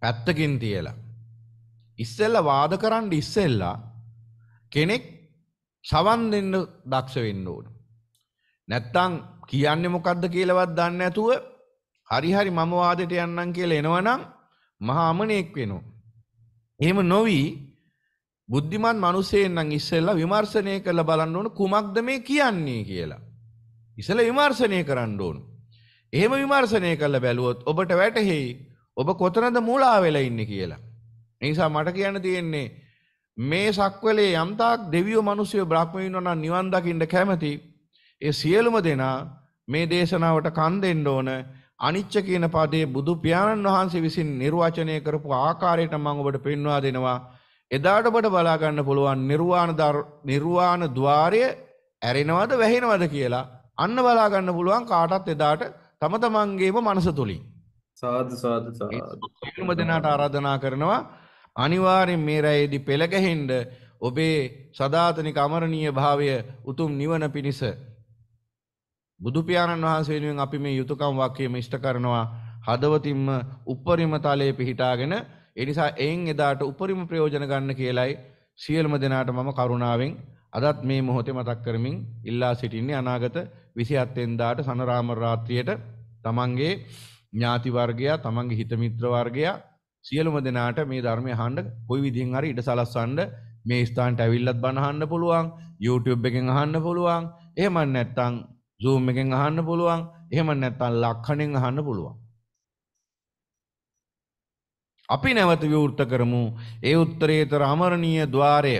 පැත්තකින් තියලා ඉස්සෙල්ලා වාද කරන්න ඉස්සෙල්ලා කෙනෙක් සවන් දෙන්න දක්ෂ වෙන්න ඕන. නැත්තම් කියන්නේ මොකද්ද කියලාවත් දන්නේ නැතුව හරි හරි මම වාදෙට යන්නම් කියලා එනවනම් මහා අමනෙක් වෙනවා. එහෙම නොවි බුද්ධිමත් මිනිසෙන් නම් ඉස්සෙල්ලා විමර්ශනය කරලා බලන්න ඕන කුමක්ද මේ කියන්නේ කියලා. ඉස්සෙල්ලා විමර්ශනය කරන්න ඕන. එහෙම විමර්ශනය කරලා බැලුවොත් ඔබට වැටහෙයි ඔබ කොතනද මූලා වෙලා ඉන්නේ කියලා. ඒ නිසා මට කියන්න තියෙන්නේ මේ සක්වලේ යම්තාක් දෙවියෝ මිනිස්සු බ්‍රහ්මීනෝ නම් නිවන් දකින්න කැමති ඒ සියලුම දෙනා මේ දේශනාවට කන් දෙන්න ඕන අනිච්ච කියන පදේ බුදු පියාණන් වහන්සේ විසින් නිර්වචනය කරපු ආකාරයට මම ඔබට පෙන්වා දෙනවා. එදාට ඔබට බලා ගන්න පුළුවන් නිර්වාණ නිර්වාණ ద్వාරය ඇරෙනවද වැහෙනවද කියලා. අන්න බලා ගන්න පුළුවන් කාටත් එදාට තම තමන්ගේම මනස තුලින්. සාදු සාදු සාදු. සියලුම දෙනාට ආරාධනා කරනවා අනිවාර්යෙන් මේ රැයේදී පෙළ ගැහෙන්න ඔබේ සදාතනික අමරණීය භාවය උතුම් නිවන පිණිස බුදුපියාණන් වහන්ස වෙනුවෙන් අපි මේ යුතුකම් වාක්‍යයම ඉෂ්ට කරනවා හදවතින්ම උපරිම තලයේ පිහිටාගෙන එනිසා එයින් එදාට උපරිම ප්‍රයෝජන ගන්න කියලයි සියලුම දෙනාට මම කරුණාවෙන් අදත් මේ මොහොතේ මතක් කරමින් ඉල්ලා සිටින්නේ අනාගත 27 වෙනිදාට සනරාම රාත්‍රියට තමන්ගේ ඥාති වර්ගයා තමන්ගේ හිත මිත්‍ර වර්ගයා සියලුම දෙනාට මේ ධර්මය අහන්න කොයි විදිහෙන් හරි ඉඩ සලස්වන්න මේ ස්ථානට ඇවිල්ලත් බණ අහන්න පුළුවන් YouTube එකෙන් අහන්න පුළුවන් එහෙම නැත්නම් zoom එකෙන් අහන්න පුළුවන් එහෙම නැත්නම් ලක්ෂණෙන් අහන්න පුළුවන් අපි නැවත විවෘත කරමු ඒ උත්තරීතර අමරණීය ద్వාරය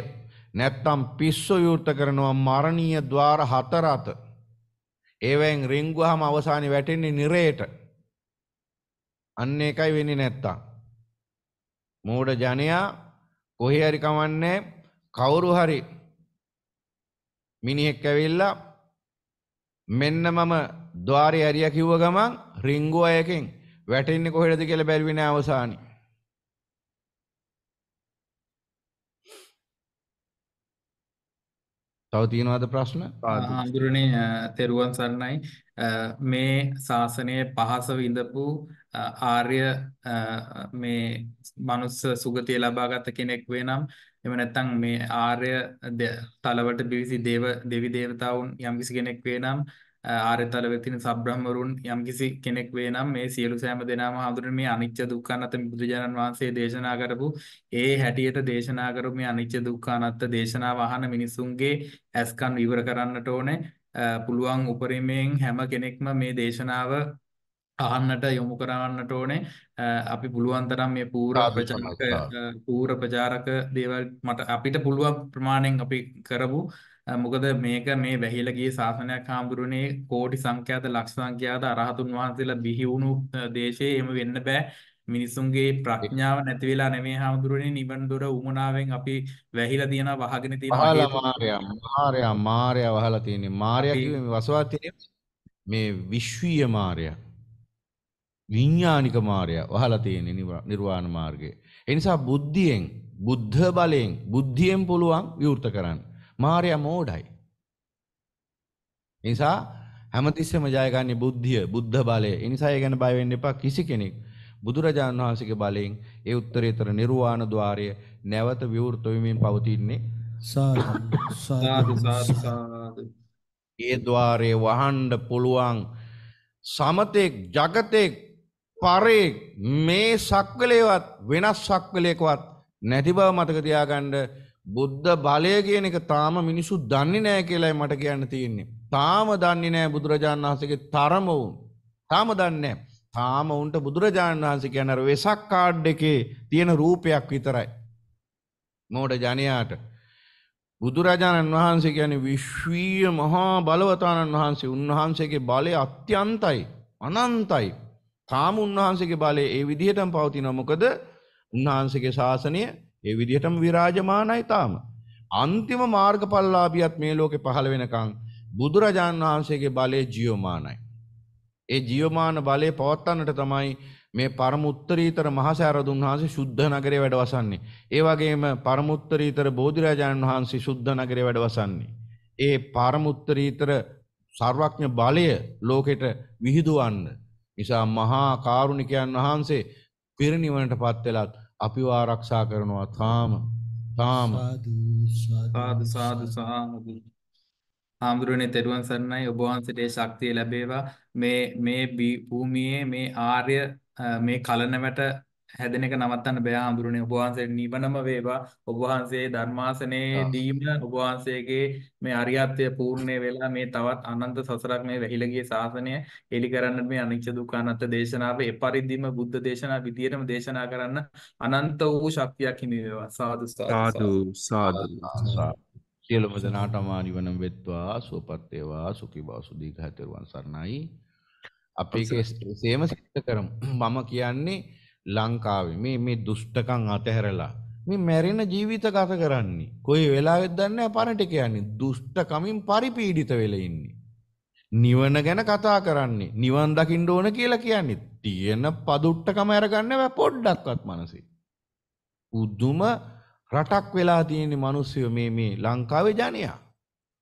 නැත්නම් පිස්සු විවෘත කරනවා මරණීය ద్వාර හතර අත ඒවෙන් රිංගුවාම අවසානයේ වැටෙන්නේ නිරේට අන්න ඒකයි වෙන්නේ නැත්තම් මෝඩ ජනයා කොහේ හරි කවන්නේ කවුරු හරි මිනිහෙක් ඇවිල්ලා මෙන්න මම ద్వාරය ඇරියා කිව්ව ගමන් රින්ගෝ අයකින් වැටෙන්නේ කොහෙද කියලා බැලුවේ නෑ අවසානයේ. තව තියෙනවද ප්‍රශ්න? ආඳුරණේ තෙරුවන් සරණයි. මේ ශාසනය පහස විඳපු ආර්ය මේ මනුස්ස සුගතිය ලබාගත් කෙනෙක් වේ නම් එහෙම නැත්නම් මේ ආර්ය තලවට බිවිසි දේව දෙවි දේවතාවුන් යම්කිසි කෙනෙක් වේ නම් ආර්ය තලවේ තියෙන සබ්‍රහ්මවරුන් යම්කිසි කෙනෙක් වේ නම් මේ සියලු සෑම දෙනාම හඳුනන මේ අනිත්‍ය දුක්ඛ අනාත්ම බුදුජානන් වහන්සේ දේශනා කරපු ඒ හැටියට දේශනා කරපු මේ අනිත්‍ය දුක්ඛ අනාත්ම දේශනාව අහන මිනිසුන්ගේ ඇස්කන් විවර කරන්නට ඕනේ පුළුවන් උපරිමයෙන් හැම කෙනෙක්ම මේ දේශනාව අහන්නට යොමු කරවන්නට ඕනේ අපි පුළුවන් තරම් මේ පූර්ව ප්‍රචාරක පූර්ව ප්‍රචාරක දේවල් මට අපිට පුළුවන් ප්‍රමාණයෙන් අපි කරමු මොකද මේක මේ වැහිලා ගිය ශාසනයක් හාමුදුරනේ කෝටි සංඛ්‍යාත ලක්ෂ සංඛ්‍යාත අරහතුන් වහන්සේලා බිහි වුණු දේශයේ එහෙම වෙන්න බෑ මිනිසුන්ගේ ප්‍රඥාව නැති වෙලා නෙමෙයි හාමුදුරනේ නිවන් දොර උමනාවෙන් අපි වැහිලා තියෙන වහගෙන තියෙන මාර්යා මාර්යා මාර්යා වහලා තියෙන්නේ මාර්යා කිව්වේ වසවා තියෙන්නේ මේ විශ්වීය මාර්යා විඤ්ඥානික මාරය වහලා තියෙන නිර්වාණ මාර්ගය. එනිසා බුද්ධියෙන් බුද්ධ බලයෙන් බුද්ධියෙන් පුළුවන් විවෘත කරන්න. මාරය මෝඩයි. නිසා හැමතිස්සම ජයගන්නේ බුද්ධිය බුද්ධ බලය එනිසා ඒ ගැන බයවෙන්න එපා කිසි කෙනෙක්. බුදුරජාණන් වහන්සේගේ බලයෙන් ඒ උත්තරීතර නිර්වාණ ద్వාරය නැවත විවෘත වෙමින් පවතින්නේ සාදු සාදු සාදු ඒ ద్వාරයේ වහන්න පුළුවන් සමතෙක් జగතෙක් පරේ මේ සක්වලේවත් වෙනස් සක්වලයකවත් නැති බව මතක තියාගන්න බුද්ධ බලය කියන එක තාම මිනිසු දන්නේ නෑ කියලායි මට කියන්න තියෙන්නේ. තාම දන්නේ නෑ බුදුරජාණන් වහන්සේගේ තරම වුන්. තාම දන්නේ තාම උන්ට බුදුරජාණන් වහන්සේ කියන අර වෙසක් කාඩ් එකේ තියෙන රූපයක් විතරයි. මෝඩ ජනයාට බුදුරජාණන් වහන්සේ කියන්නේ විශ්වීය මහා බලවතාණන් වහන්සේ උන්වහන්සේගේ බලය අත්‍යන්තයි අනන්තයි තාම උන්වහන්සේගේ බලය ඒ විදිහටම පවතිනවා. මොකද උන්වහන්සේගේ ශාසනය ඒ විදිහටම විරාජමානයි තාම. අන්තිම මාර්ගඵලලාභියත් මේ ලෝකේ පහළ වෙනකන් බුදුරජාණන් වහන්සේගේ බලය ජීවමානයි. ඒ ජීවමාන බලය පවත්වන්නට තමයි මේ පරමුත්තරීතර මහසෑරදුන් වහන්සේ සුද්ධ නගරේ වැඩවසන්නේ. ඒ වගේම පරමුත්තරීතර බෝධිරාජාණන් වහන්සේ සුද්ධ නගරේ වැඩවසන්නේ. ඒ පරමුත්තරීතර සර්වඥ බලය ලෝකෙට විහිදුවන්න නිසා මහා කාරුණිකයන් වහන්සේ පිරිනිවනට පත් වෙලත් අපිව ආරක්ෂා කරනවා තාම තාම සාදු සාදු සාදු හාමුදුරනේ තෙරුවන් සරණයි ඔබ වහන්සේට ඒ ශක්තිය ලැබේවා මේ මේ භූමියේ මේ ආර්ය මේ කලනවට හැදෙන එක නවත්තන්න බෑ හඳුරන්නේ ඔබ වහන්සේට නිවනම වේවා ඔබ වහන්සේ ධර්මාසනයේදීම ඔබ වහන්සේගේ මේ අරියත්වය පූර්ණ වෙලා මේ තවත් අනන්ත සසරක් මේ වැහිලා ගිය ශාසනය එලි කරන්න මේ අනිච්ච දුක්ඛ අනාත්ම දේශනාව එපරිදිම බුද්ධ දේශනා විදියටම දේශනා කරන්න අනන්ත වූ ශක්තියක් හිමි වේවා සාදු සාදු සාදු සියලුම දෙනාටම නිවන වෙත්වා සුවපත් වේවා සුඛී බව සුදීඝාතරුවන් සරණයි අපි ඒක සේම සිද්ධ කරමු මම කියන්නේ ලංකාවේ මේ මේ දුෂ්ටකම් අතහැරලා මේ මැරෙන ජීවිත ගත කරන්නේ. කොයි වෙලාවෙත් දන්නේ නැහැ පරණට කියන්නේ දුෂ්ටකමින් පරිපීඩිත වෙලා ඉන්නේ. නිවන ගැන කතා කරන්නේ නිවන් දකින්න ඕන කියලා කියන්නේ තියෙන පදුට්ටකම අරගන්න බෑ පොඩ්ඩක්වත් මනසේ. උදුම රටක් වෙලා තියෙන මිනිස්සු මේ මේ ලංකාවේ ජනයා.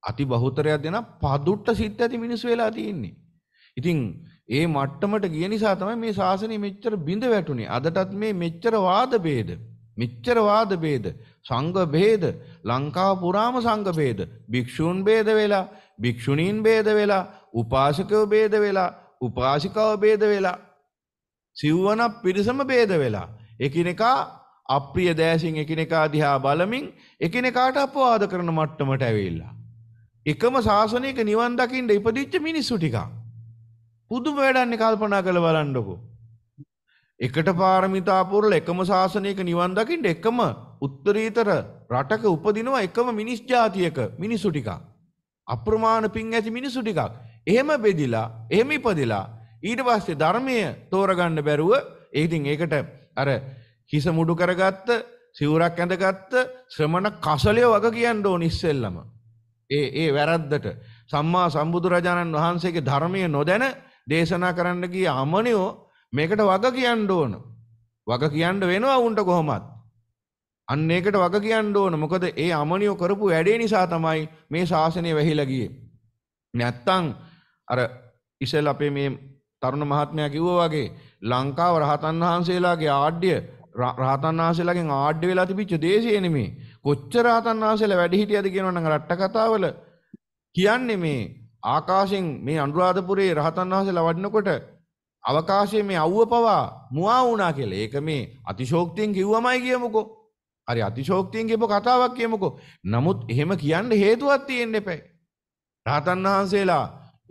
අති බහුතරයක් දෙන පදුට්ට සිත් ඇති මිනිස්සු වෙලා තියෙන්නේ. ඉතින් ඒ මට්ටමට ගිය නිසා තමයි මේ ශාසනය මෙච්චර බිඳ වැටුනේ. අදටත් මේ මෙච්චර වාද ભેද, මෙච්චර වාද ભેද, සංඝ ભેද, ලංකාව පුරාම සංඝ ભේද, භික්ෂූන් ભેද වෙලා, භික්ෂුණීන් ભેද වෙලා, උපාසකයෝ ભેද වෙලා, උපාසිකාව ભેද වෙලා, සිව්වන පිරිසම ભેද වෙලා, එකිනෙකා අප්‍රිය දෑසින් එකිනෙකා දිහා බලමින් එකිනෙකාට අපවාද කරන මට්ටමට ඇවිල්ලා. එකම ශාසනයක නිවන් දකින්න ඉපදිච්ච මිනිස්සු ටිකක් පුදුම වැඩන්නේ කල්පනා කළ බලන්නකෝ. එකට පාරමිතා පුරල එකම ශාසනයක නිවන් දකින්න එකම උත්තරීතර රටක උපදිනවා එකම මිනිස් ජාතියක මිනිසු ටිකක්. අප්‍රමාණ පින් ඇති මිනිසු ටිකක්. එහෙම බෙදිලා, එහෙම ඉපදිලා ඊට පස්සේ ධර්මය තෝරගන්න බැරුව ඒතින් ඒකට අර හිස මුඩු කරගත්ත සිවුරක් ඇඳගත්ත ශ්‍රමණ කසලය වග කියන්න ඕන ඉස්සෙල්ලම. ඒ ඒ වැරද්දට සම්මා සම්බුදුරජාණන් වහන්සේගේ ධර්මය නොදැන දේශනා කරන්න ගිය අමනියෝ මේකට වග කියන්න ඕන. වග කියන්න වෙනවා උන්ට කොහොමත්. අන්න ඒකට වග කියන්න ඕන. මොකද ඒ අමනියෝ කරපු වැඩේ නිසා තමයි මේ ශාසනය වැහිලා ගියේ. නැත්තම් අර ඉසෙල් අපේ මේ තරුණ මහත්මයා කිව්වා වගේ ලංකාව රහතන් වහන්සේලාගේ ආඩ්‍ය රහතන් වහන්සේලාගෙන් ආඩ්‍ය වෙලා තිබිච්ච දේශය නෙමේ. කොච්චර රහතන් වහන්සේලා වැඩ හිටියද කියනවනම් රට්ට කතාවල කියන්නේ මේ ආකාශයෙන් මේ අනුරාධපුරයේ රහතන් වහන්සේ ලවඩනකොට අවකාශයේ මේ අවුව පවා මුවා වුණා කියලා. ඒක මේ අතිශෝක්තියෙන් කිව්වමයි කියමුකෝ. හරි අතිශෝක්තියෙන් කියපු කතාවක් කියමුකෝ. නමුත් එහෙම කියන්න හේතුවක් තියෙන්න එපයි. රහතන් වහන්සේලා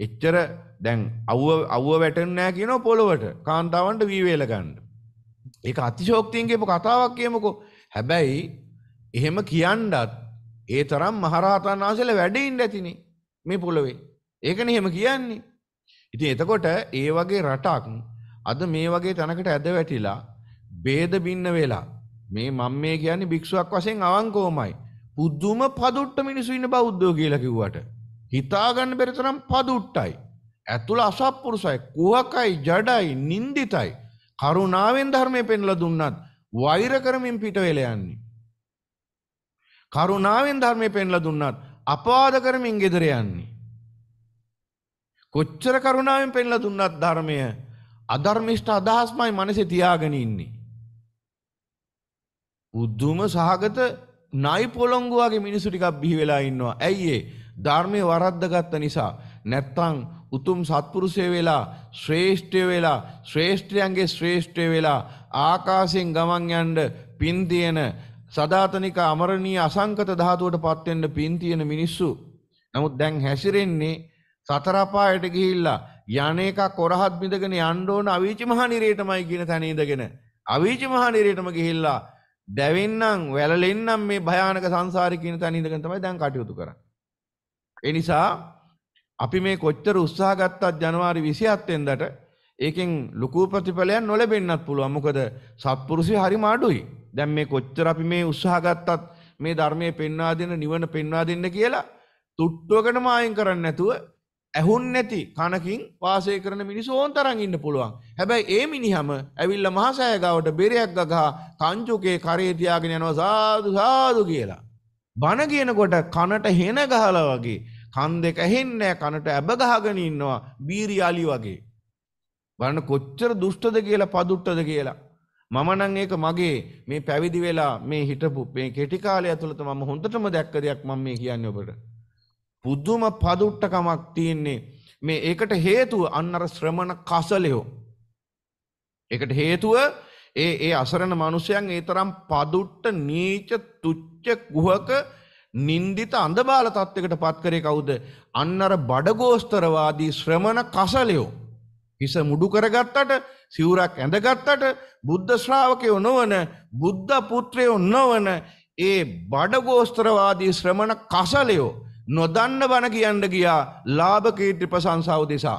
එච්චර දැන් අවුව අවුව වැටෙන්නේ නැහැ කියනවා පොළොවට. කාන්තාවන්ට වීවේල ගන්න. ඒක අතිශෝක්තියෙන් කියපු කතාවක් කියමුකෝ. හැබැයි එහෙම කියන්නත් ඒ තරම් මහරහතන් වහන්සේලා වැඩ ඉන්න ඇතිනේ මේ පොළොවේ. ඒකන හෙම කියන්නේ. ඉතින් එතකොට ඒ වගේ රටක් අද මේ වගේ තැනකට ඇද වැටිලා බේද බින්න වෙලා මේ මම මේ කියන්නේ භික්ෂුවක් වශයෙන් අවංකවමයි. පුදුම පදුට්ට මිනිස්සු ඉන්න බෞද්ධයෝ කියලා කිව්වට හිතාගන්න බැරි තරම් පදුට්ටයි. ඇතුළ අසත්පුරුෂයි, කුහකයි, ජඩයි, නින්දිතයි. කරුණාවෙන් ධර්මය පෙන්ලා දුන්නත් වෛර කරමින් පිට වෙලා යන්නේ. කරුණාවෙන් ධර්මය පෙන්ලා දුන්නත් අපවාද කරමින් gedර යන්නේ. කොච්චර කරුණාවෙන් පෙන්ලා දුන්නත් ධර්මය අධර්මිෂ්ට අදහස්මයි මනසේ තියාගෙන ඉන්නේ. උද්දුම සහගත නයි පොළොංගු වගේ මිනිස්සු ටිකක් බිහි වෙලා ඉන්නවා. ඇයි ඒ? ධර්මයේ වරද්දගත්ත නිසා. නැත්තම් උතුම් සත්පුරුෂය වෙලා ශ්‍රේෂ්ඨය වෙලා ශ්‍රේෂ්ඨයන්ගේ ශ්‍රේෂ්ඨය වෙලා ආකාශයෙන් ගමන් යන්න පින් තියෙන සදාතනික අමරණීය අසංකත ධාතුවට පත් වෙන්න පින් තියෙන මිනිස්සු. නමුත් දැන් හැසිරෙන්නේ සතරපායට ගිහිල්ලා යනක කොරහත් මිදගෙන අන්ඩෝන අවිචි මහනිරේටමයි කියන තැනීදගෙන. අවිචි මහනිරේටම ගිහිල්ලා දැවින්නම් වැලලෙන්න්නම් මේ භයානක සංසාරිකන තැනිදගතමයි දැන් කටයුතු කර. එනිසා අපි මේ කොච්චර උත්සාහගත්තත් ජනවාරි විසිහත්තෙන්දට ඒකෙන් ලොකූ ප්‍රතිඵලයන් නොලබෙන්න්නත් පුළුව මොකද සත්පුරුසි හරි මාඩුයි දැම් මේ කොච්චර අපි මේ උත්සාහගත්තත් මේ ධර්මය පෙන්වා දෙන නිවන පෙන්වා දෙන්න කියලා තුට්ටුවකටම ආයෙන් කරන්න ඇතුව ඇහුන් නැති කනකින් වාසය කරන මිනිස් ඕන් තරන් ඉන්න පුළුවන් හැබැයි ඒ මිනිහම ඇවිල්ල මහසෑගාවට බෙරයක් ගගහා කංචුකේ කරේතියාගෙන යනවා සාදු සාදු කියලා. බණ කියනකොට කනට හෙන ගහල වගේ කන් දෙක ඇහෙන්නෑ කනට ඇබගහගෙන ඉන්නවා බීරියාලි වගේ. බලන්න කොච්චර දුෂ්ටද කියලා පදුට්ටද කියලා. මම නම් ඒක මගේ මේ පැවිදි වෙලා මේ හිටපු මේ කෙටි කාලය ඇතුළත මම හොඳටම දැක්ක දෙයක් මම මේ කියන්නේ ඔබට. පුදුම පදුට්ටකමක් තියෙන්නේ මේ ඒකට හේතුව අන්නර ශ්‍රමණ කසලයෝ. එකට හේතුව ඒ ඒ අසරණ මනුෂයන් ඒ තරම් පදුට්ට නීච තුච්ච ගුහක නින්දිත අඳබාල තත්ත්වකට පත්කරේ කවුද අන්නර බඩගෝස්තරවාදී ශ්‍රමණ කසලයෝ. හිස මුඩු කරගත්තට සිවුරක් ඇඳගත්තට බුද්ධ ශ්‍රාවකයෝ නොවන බුද්ධ පුත්‍රයෝ නොවන ඒ බඩගෝස්තරවාදී ශ්‍රමණ කසලයෝ නොදන්න බණ කියන්න ගියා ලාභ කීර්ති ප්‍රශංසාව දෙසා.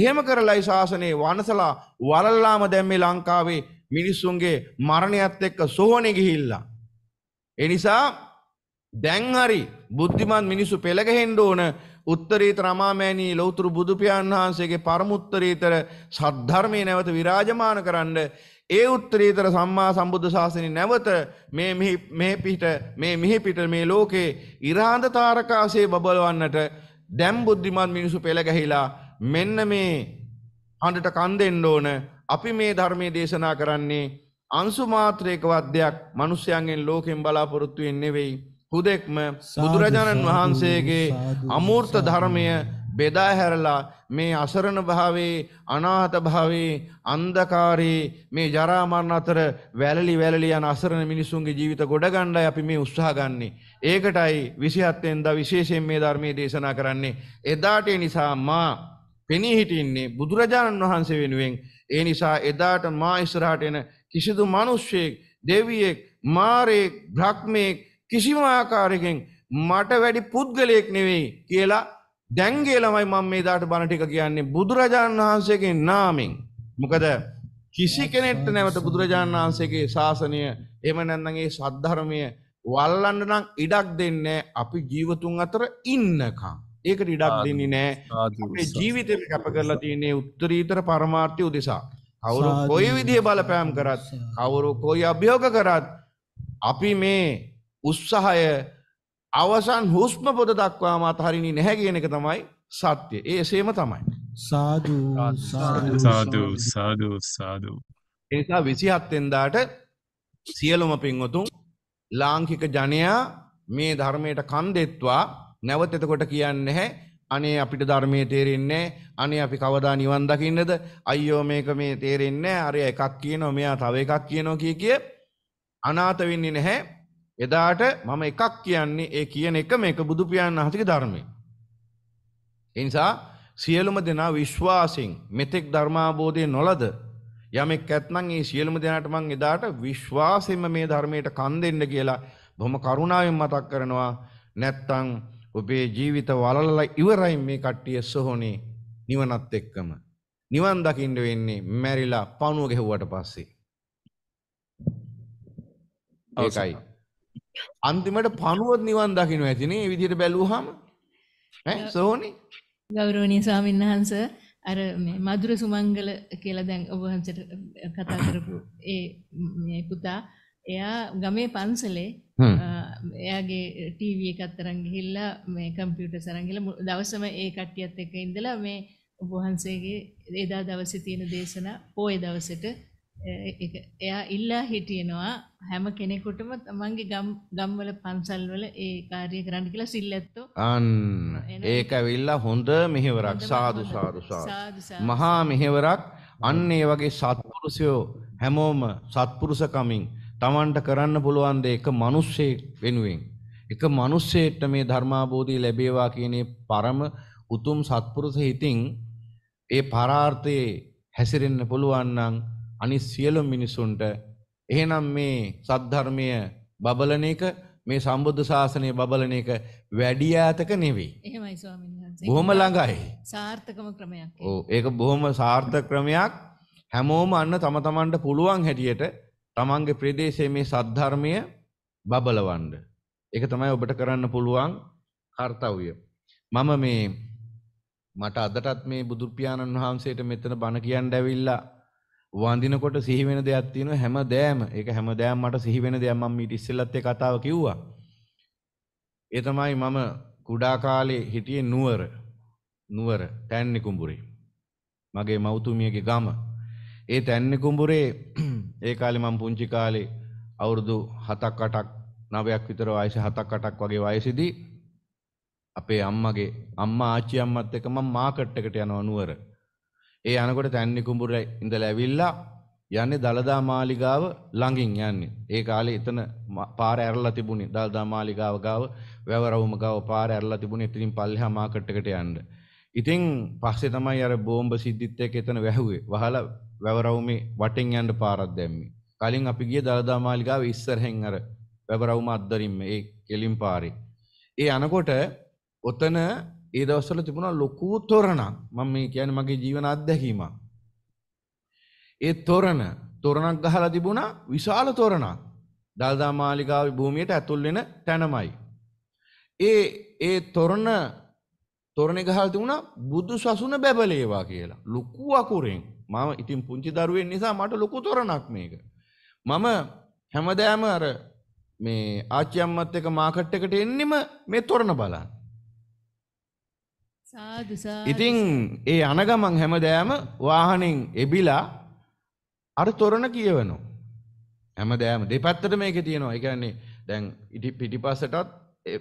එහෙම කරලයි ශාසනයේ වනසලා වලල්ලාම දැම්මේ ලංකාවේ මිනිස්සුන්ගේ මරණයත් එක්ක සෝහනේ ගිහිල්ලා. ඒ නිසා දැන් හරි බුද්ධිමත් මිනිස්සු පෙළගහෙන්න ඕන උත්තරීතර අමාමෑණී ලෞතුරු බුදු පියාණන් වහන්සේගේ පරමුත්තරීතර සද්ධර්මයේ නැවත විරාජමාන කරන්න ඒ උත්තරීතර සම්මා සම්බුද්ධ ශාසනය නැවත මේ පිට මේ මිහි පිට මේ ලෝකේ ඉරාන්ධ තාරකාසේ බබලවන්නට දැම් බුද්ධිමත් මිනිසු පෙළ ගැහිලා මෙන්න මේ හඬට කන් දෙන්න ඕන අපි මේ ධර්මය දේශනා කරන්නේ අංසුමාත්‍රයකවත් දෙයක් මනුස්්‍යයන්ගෙන් ලෝකෙන් බලාපොරොත්තුවෙන් නෙවෙයි. හුදෙක්ම බුදුරජාණන් වහන්සේගේ අමූර්ත ධර්මය බෙදා හැරලා මේ අසරණ භාවේ අනාහත භාවේ අන්ධකාරයේ මේ ජරා මරණ අතර වැළලි වැළලි යන අසරණ මිනිසුන්ගේ ජීවිත ගොඩගන්නයි අපි මේ උත්සාහ ගන්නේ. ඒකටයි 27 වෙනිදා විශේෂයෙන් මේ ධර්මයේ දේශනා කරන්නේ. එදාට නිසා මා පෙනී හිටින්නේ බුදුරජාණන් වහන්සේ වෙනුවෙන්. ඒ නිසා එදාට මා ඉස්සරහට එන කිසිදු මිනිසෙක්, දෙවියෙක්, මාරයෙක්, භ්‍රක්‍මෙක් කිසිම ආකාරයකින් මට වැඩි පුද්ගලයෙක් නෙවෙයි කියලා දැන්ගේ ළමයි මම මේ දාට බණ ටික කියන්නේ බුදුරජාණන් වහන්සේගේ නාමෙන්. මොකද කිසි කෙනෙක්ට නැවත බුදුරජාණන් වහන්සේගේ ශාසනය එහෙම නැත්නම් ඒ සද්ධර්මය වල්ලන්න නම් ඉඩක් දෙන්නේ අපි ජීවතුන් අතර ඉන්නකම්. ඒකට ඉඩක් දෙන්නේ නැහැ. අපේ ජීවිතේ කැප කරලා තියෙන්නේ උත්තරීතර පරමාර්ථය උදෙසා. කවුරු කොයි විදිහේ බලපෑම් කරත් කවුරු කොයි අභියෝග කරත් අපි මේ උත්සාහය අවසන් හුස්ම පොද දක්වාම අතහරිණි නැහැ කියන එක තමයි සත්‍ය. ඒ එසේම තමයි. සාදු සාදු සාදු සාදු සාදු. ඒ නිසා 27 වෙනිදාට සියලුම පින්වතුන් ලාංකික ජනයා මේ ධර්මයට කන් දෙත්වා නැවත එතකොට කියන්නේ නැහැ අනේ අපිට ධර්මයේ තේරෙන්නේ අනේ අපි කවදා නිවන් දකින්නද අයියෝ මේක මේ තේරෙන්නේ නැහැ අර එකක් කියනවා මෙයා තව එකක් කියනවා කිය කිය අනාත වෙන්නේ නැහැ එදාට මම එකක් කියන්නේ ඒ කියන එක මේක බුදුපියන් අහතික ධර්මය. එනිසා සියලුම දෙනා විශ්වාසින් මෙතෙක් ධර්මාබෝධය නොලද යමෙක් ඇත්නම් ඒ සියලුම දෙනාට මං එදාට විශ්වාසයෙන්ම මේ ධර්මයට කන් දෙන්න කියලා බොහොම කරුණාවෙන් මතක් කරනවා නැත්තම් ඔබේ ජීවිත වලලලා ඉවරයි මේ කට්ටිය සොහොනේ නිවනත් එක්කම. නිවන් දකින්න වෙන්නේ මැරිලා පණුව ගැහුවට පස්සේ. ඒකයි. අන්තිමට පණුවත් නිවන් දකින්න ඇතිනේ මේ විදිහට බැලුවාම ඈ සෝනි ගෞරවනීය ස්වාමීන් වහන්සේ අර මේ මధుර සුමංගල කියලා දැන් ඔබ වහන්සේට කතා කරපු ඒ මේ පුතා එයා ගමේ පන්සලේ එයාගේ ටීවී එකත් අරන් ගිහිල්ලා මේ කම්පියුටර්ස් අරන් ගිහිල්ලා දවසම ඒ කට්ටියත් එක්ක ඉඳලා මේ ඔබ වහන්සේගේ එදා දවසේ තියෙන දේශනා පොයේ දවසේට එයා ඉල්ලා හිටියනවා හැම කෙනෙකුටම තමන්ගේ ගම්වල පන්සල්වල ඒ කාර්ය කරන්න කියලා සිල්ලැත්තෝ අන්න ඒක ඇවිල්ලා හොඳ මෙහෙවරක් සාදු සාදු සාදු මහා මෙහෙවරක් අන්න ඒ වගේ සත්පුරුෂයෝ හැමෝම සත්පුරුෂකමින් තමන්ට කරන්න පුළුවන් දේ එක මිනිස්සෙක් වෙනුවෙන් එක මිනිස්සෙක්ට මේ ධර්මාබෝධය ලැබේවා කියන පරම උතුම් සත්පුරුෂ හිතින් ඒ පරාර්ථයේ හැසිරෙන්න පුළුවන් නම් අනිත් සියලු මිනිසුන්ට එහෙනම් මේ සද්ධර්මය බබලන එක මේ සම්බුද්ධ ශාසනය බබලන එක වැඩි ඈතක නෙවෙයි. එහෙමයි ස්වාමීන් වහන්සේ. බොහොම ළඟයි. සාර්ථකම ක්‍රමයක්. ඔව් ඒක බොහොම සාර්ථක ක්‍රමයක්. හැමෝම අන්න තම තමන්ට පුළුවන් හැටියට තමන්ගේ ප්‍රදේශයේ මේ සද්ධර්මය බබලවන්න. ඒක තමයි ඔබට කරන්න පුළුවන් කාර්යය. මම මේ මට අදටත් මේ බුදු පියාණන් වහන්සේට මෙතන බණ කියන්න ඇවිල්ලා වඳිනකොට සිහි වෙන දෙයක් තියෙනවා හැමදෑම. ඒක හැමදෑම මට සිහි වෙන දෙයක් මම ඊට ඉස්සෙල්ලත් ඒ කතාව කිව්වා. ඒ තමයි මම කුඩා කාලේ හිටියේ නුවර. නුවර තැන්නේ කුඹුරේ. මගේ මව්තුමියගේ ගම. ඒ තැන්නේ කුඹුරේ [clears throat] ඒ කාලේ මම පුංචි කාලේ අවුරුදු 7ක් 8ක් 9ක් විතර වයස 7ක් 8ක් වගේ වයසේදී අපේ අම්මගේ අම්මා ආච්චි අම්මත් එක්ක මම මාකට් එකට යනවා නුවර. ඒ යනකොට තැන්නේ කුඹුර ඉඳලා ඇවිල්ලා යන්නේ දලදා මාලිගාව ළඟින් යන්නේ. ඒ කාලේ එතන පාර ඇරලා තිබුණේ දලදා මාලිගාව ගාව වැවරවුම ගාව පාර ඇරලා තිබුණේ එතනින් පල්ලෙහා මාකට් එකට යන්න. ඉතින් පස්සේ තමයි අර බෝම්බ සිද්ධිත් එක්ක එතන වැහුවේ. වහලා වැවරවුමේ වටෙන් යන්න පාරක් දැම්මේ. කලින් අපි ගිය දලදා මාලිගාව ඉස්සරහෙන් අර වැවරවුම අද්දරින්ම ඒ කෙලින් පාරේ. ඒ අනකොට ඔතන ඒ දවස්වල තිබුණා ලොකු තොරණක්. මම මේ කියන්නේ මගේ ජීවන අත්දැකීමක්. ඒ තොරණ තොරණක් ගහලා තිබුණා විශාල තොරණක්. දල්දා මාලිගාවේ භූමියට ඇතුල් වෙන තැනමයි. ඒ ඒ තොරණ තොරණේ ගහලා තිබුණා බුදු සසුන බැබලේවා කියලා. ලොකු අකුරෙන්. මම ඉතින් පුංචි දරුවෙන් නිසා මට ලොකු තොරණක් මේක. මම හැමදාම අර මේ ආච්චි අම්මත් එක්ක මාකට් එකට එන්නෙම මේ තොරණ බලන්න. ඉතින් ඒ අනගමන් හැමදෑම වාහනෙන් එබිලා අර තොරණ කියවනවා. හැමදෑම දෙපැත්තට මේක තියෙනවා. ඒ කියන්නේ දැන් ඉටි පිටිපස්සටත්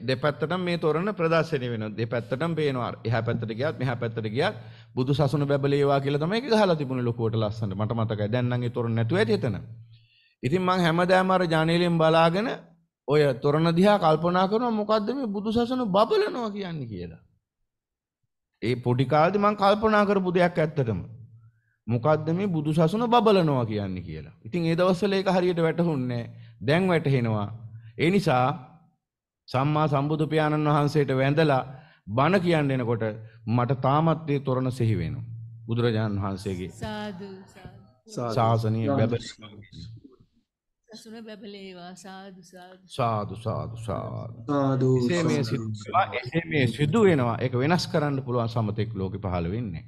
දෙපැත්තටම මේ තොරණ ප්‍රදර්ශනය වෙනවා. දෙපැත්තටම පේනවා. එහා පැත්තට ගියත් මෙහා පැත්තට ගියත් බුදු සසුන බැබලේවා කියලා තමයි ඒක ගහලා තිබුණේ ලොකුවට ලස්සනට. මට මතකයි. දැන් නම් ඒ තොරණ නැතුව ඇති එතන. ඉතින් මං හැමදාම අර ජානේලෙන් බලාගෙන ඔය තොරණ දිහා කල්පනා කරනවා මොකද්ද මේ බුදු සසුන බබලනවා කියන්නේ කියලා. ඒ පොඩි කාලේ මං කල්පනා කරපු දෙයක් ඇත්තටම. මොකද්ද මේ බුදු සසුන බබලනවා කියන්නේ කියලා. ඉතින් ඒ දවස්වල ඒක හරියට වැටහුන්නේ දැන් වැටහෙනවා. ඒ නිසා සම්මා සම්බුදු පියාණන් වහන්සේට වැඳලා බණ කියන්න එනකොට මට තාමත් ඒ තොරණ සිහි වෙනවා. බුදුරජාණන් වහන්සේගේ සාදු සාසනීය බබලනවා. සසුන බැබලේවා සාදු සාදු සාදු සාදු සාදු එසේ මේ සිදුවා එසේ මේ සිදු වෙනවා ඒක වෙනස් කරන්න පුළුවන් සමතෙක් ලෝකෙ පහළ වෙන්නේ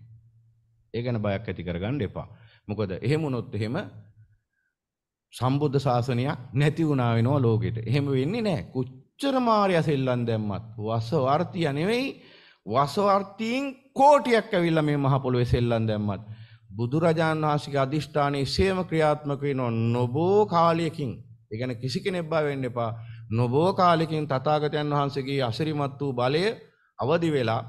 ඒ ගැන බයක් ඇති කරගන්න එපා මොකද එහෙම වුණොත් එහෙම සම්බුද්ධ ශාසනයක් නැති වුණා වෙනවා ලෝකෙට එහෙම වෙන්නේ නැහැ කොච්චර මාය සෙල්ලම් දැම්මත් වසවර්තිය නෙවෙයි වසවර්තියෙන් කෝටියක් ඇවිල්ලා මේ මහ පොළොවේ සෙල්ලම් දැම්මත් බුදුරජාණන් වහන්සේගේ අදිෂ්ඨානයේ සේම ක්‍රියාත්මක වෙනවා නොබෝ කාලයකින්. ඒ කියන්නේ කිසි කෙනෙක් බා වෙන්න එපා. නොබෝ කාලයකින් තථාගතයන් වහන්සේගේ අසිරිමත් වූ බලය අවදි වෙලා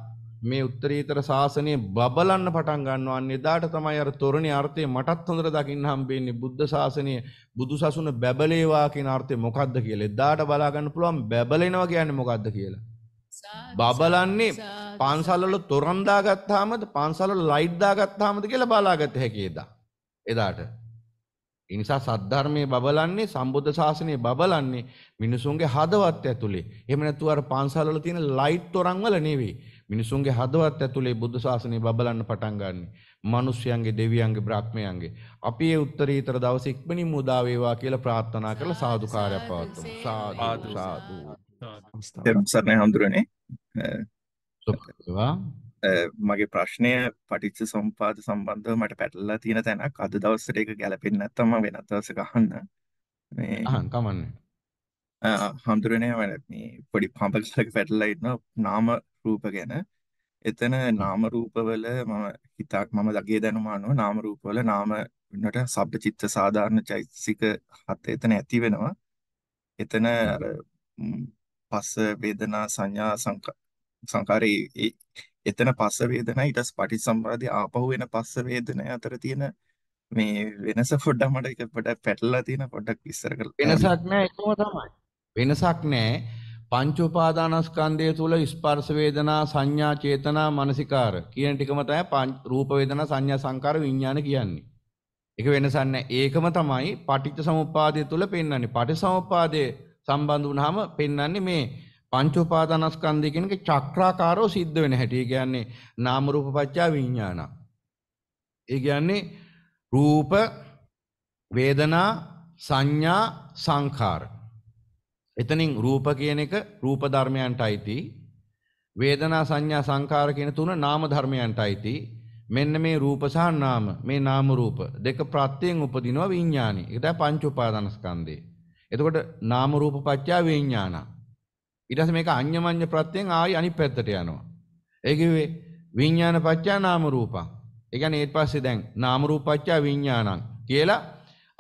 මේ උත්තරීතර ශාසනය බබලන්න පටන් ගන්නවා. එදාට තමයි අර තොරණේ අර්ථය මටත් හොඳට දකින්න හම්බෙන්නේ. බුද්ධ ශාසනය බුදු සසුන බැබලේවා කියන අර්ථය මොකක්ද කියලා. එදාට බලා ගන්න පුළුවන් බැබලෙනවා කියන්නේ මොකක්ද කියලා. බබලන්නේ පන්සල්වල තොරන් දාගත්තාමද පන්සල්වල ලයිට් දාගත්තාමද කියලා බලාගත හැකි එදා. එදාට. ඒ නිසා සද්ධර්මයේ බබලන්නේ සම්බුද්ධ ශාසනයේ බබලන්නේ මිනිසුන්ගේ හදවත් ඇතුලේ. එහෙම නැතුව අර පන්සල්වල තියෙන ලයිට් තොරන් වල නෙවෙයි. මිනිසුන්ගේ හදවත් ඇතුලේ බුද්ධ ශාසනය බබලන්න පටන් ගන්නවා. මනුස්්‍යයන්ගේ දෙවියන්ගේ බ්‍රාක්්මයන්ගේ. අපේ උත්තරීතර දවස ඉක්මනින් මුදාවේවා කියලා ප්‍රාත්ථනා කරලා සාධකාරයක් පවත්වමු. සාධ සාධූ. තෙරුසරණය හඳුරනේ මගේ ප්‍රශ්නය පටිච්ච සම්පාද සම්බන්ධව මට පැටලලා තියෙන තැනක් අද දවසට ඒක ගැලපෙන්නේ නැත්නම් මම වෙනත් දවසක අහන්න මේ අහන් කමන්නේ හඳුරනේ මේ පොඩි පම්පකලක පැටලලා ඉන්නවා නාම රූප ගැන එතන නාම රූපවල මම හිතක් මම දගේ දැනුම අනුව නාම රූපවල නාම වෙනට සබ්ද චිත්ත සාධාරණ චෛතසික හත එතන ඇති වෙනවා එතන අර පස්ස වේදනා සංඥා සංකාරේ එතන පස්ස වේදනා ඊට පස්සේ පටිච්චසමුප්පාදේ ආපහු වෙන පස්ස වේදනා අතර තියෙන මේ වෙනස පොඩ්ඩක් මට ඒක පොඩ්ඩක් පැටලලා තියෙන පොඩ්ඩක් විස්තර කරලා වෙනසක් නෑ ඒකම තමයි වෙනසක් නෑ පංච උපාදානස්කන්ධය තුල ස්පර්ශ වේදනා සංඥා චේතනා මානසිකාර කියන ටිකම තමයි රූප වේදනා සංඥා සංකාර විඥාන කියන්නේ ඒක වෙනසක් නෑ ඒකම තමයි පටිච්චසමුප්පාදය තුල පෙන්වන්නේ පටිච්චසමුප්පාදයේ සම්බන්ධ වුණාම පෙන්වන්නේ මේ පංච උපාදානස්කන්ධය කියන එක චක්‍රාකාරව සිද්ධ වෙන හැටි. ඒ කියන්නේ නාම රූප පත්‍යා විඥාන. ඒ කියන්නේ රූප වේදනා සංඥා සංඛාර. එතනින් රූප කියන එක රූප ධර්මයන්ට අයිති. වේදනා සංඥා සංඛාර කියන තුන නාම ධර්මයන්ට අයිති. මෙන්න මේ රූප සහ නාම මේ නාම රූප දෙක ප්‍රත්‍යයෙන් උපදිනවා විඥානෙ. ඒක තමයි පංච උපාදානස්කන්ධේ. එතකොට නාම රූප පත්‍ය විඥාන. ඊට පස්සේ මේක අඤ්ඤමඤ්ඤ ප්‍රත්‍යයෙන් ආයි අනිත් පැත්තට යනවා. ඒ කිව්වේ විඥාන පත්‍ය නාම රූපං. ඒ කියන්නේ ඊට පස්සේ දැන් නාම රූප පත්‍ය විඥානං කියලා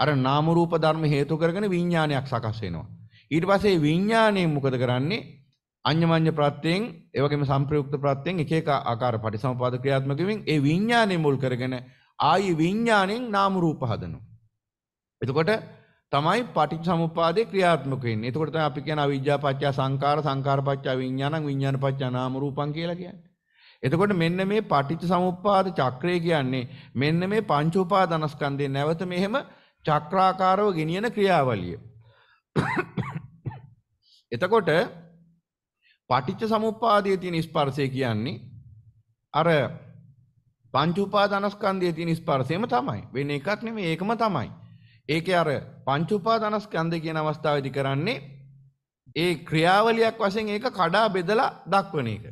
අර නාම රූප ධර්ම හේතු කරගෙන විඥානයක් සකස් වෙනවා. ඊට පස්සේ විඥානේ මොකද කරන්නේ? අඤ්ඤමඤ්ඤ ප්‍රත්‍යයෙන් ඒ වගේම සංප්‍රයුක්ත ප්‍රත්‍යයෙන් එක එක ආකාර පරිසම්පාද ක්‍රියාත්මක වීමෙන් ඒ විඥානේ මුල් කරගෙන ආයි විඥාණයෙන් නාම රූප හදනවා. එතකොට තමයි පටිච්ච සමුප්පාදේ ක්‍රියාත්මක වෙන්නේ. එතකොට තමයි අපි කියන අවිජ්ජා පත්‍ය සංකාර සංකාර පත්‍ය විඥානං විඥාන පත්‍ය නාම රූපං කියලා කියන්නේ. එතකොට මෙන්න මේ පටිච්ච සමුප්පාද චක්‍රය කියන්නේ මෙන්න මේ පංච උපාදානස්කන්ධේ නැවත මෙහෙම චක්‍රාකාරව ගෙනියන ක්‍රියාවලිය. එතකොට පටිච්ච සමුප්පාදයේ තියෙන ස්පර්ශය කියන්නේ අර පංච උපාදානස්කන්ධයේ තියෙන ස්පර්ශයම තමයි. වෙන එකක් නෙමෙයි ඒකම තමයි. ඒක අර පංචුපා දනස්කන්ද කියන අවස්ථාවදි කරන්නේ ඒ ක්‍රියාවලියක් වසෙන් ඒක කඩා බෙදලා දක්වන එක.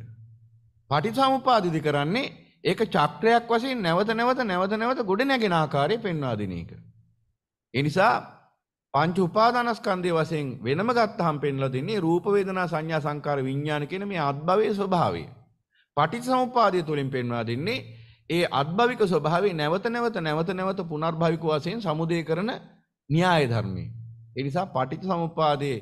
පටි සමුපාදිදි කරන්නේ ඒක චක්‍රයක් වසින් නැවත නැවත නැවත නැවත ගොඩ නැගෙන ආකාරය පෙන්වාදින එක. එනිසා පංච උපාදානස්කන්ධය වශයෙන් වෙනම ගත්තහම් පෙන්ලා දෙන්නේ රූප වේදනා සංඥා සංකාර විඥාන කියන මේ අත්භවයේ ස්වභාවය. පටිච්චසමුප්පාදය තුලින් පෙන්වා දෙන්නේ ඒ අත්භවික ස්වභාවේ නැවත නැවත නැවත නැවත පුනර්භවික වශයෙන් සමුදය කරන න්‍යාය ධර්මයේ. ඒ නිසා පටිච්ච සමුප්පාදයේ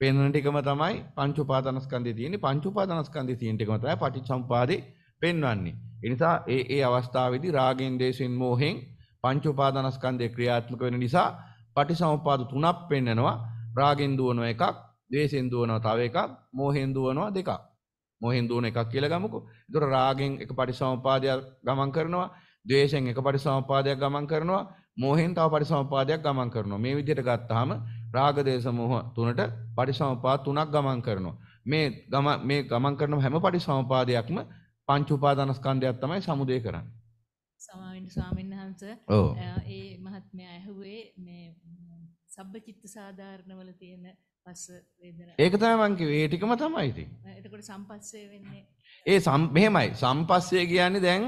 පෙන්වන ටිකම තමයි පංච උපාදානස්කන්ධය තියෙන්නේ. පංච උපාදානස්කන්ධය තියෙන ටිකම තමයි පටිච්ච සමුපාදේ පෙන්වන්නේ. ඒ නිසා ඒ ඒ අවස්ථාවේදී රාගෙන්, දේශෙන්, මෝහෙන් පංච උපාදානස්කන්ධය ක්‍රියාත්මක වෙන නිසා පටිසමුපාද තුනක් පෙන්වනවා. රාගෙන් දුවන එකක්, දේශෙන් දුවනවා තව එකක්, මෝහෙන් දුවනවා දෙකක්. මොහෙන් දුවන එකක් කියලා ගමුකෝ. ඒතර රාගෙන් එක පරිසම්පාදයක් ගමන් කරනවා, ද්වේෂෙන් එක පරිසම්පාදයක් ගමන් කරනවා, මොහෙන් තව පරිසම්පාදයක් ගමන් කරනවා. මේ විදිහට ගත්තාම රාග දේශ මොහ තුනට පරිසම්පාද තුනක් ගමන් කරනවා. මේ ගම මේ ගමන් කරන හැම පරිසම්පාදයක්ම පංච උපාදානස්කන්ධයක් තමයි සමුදේ කරන්නේ. සමාවෙන්න ස්වාමීන් වහන්සේ ඒ මහත්මයා ඇහුවේ මේ සබ්බචිත්ත සාධාරණවල තියෙන පස්ස වේදනා. ඒක තමයි මං කිව්වේ. ඒ ටිකම තමයි ඉතින්. එතකොට සම්පස්සේ වෙන්නේ. ඒ සම් මෙහෙමයි. සම්පස්සේ කියන්නේ දැන්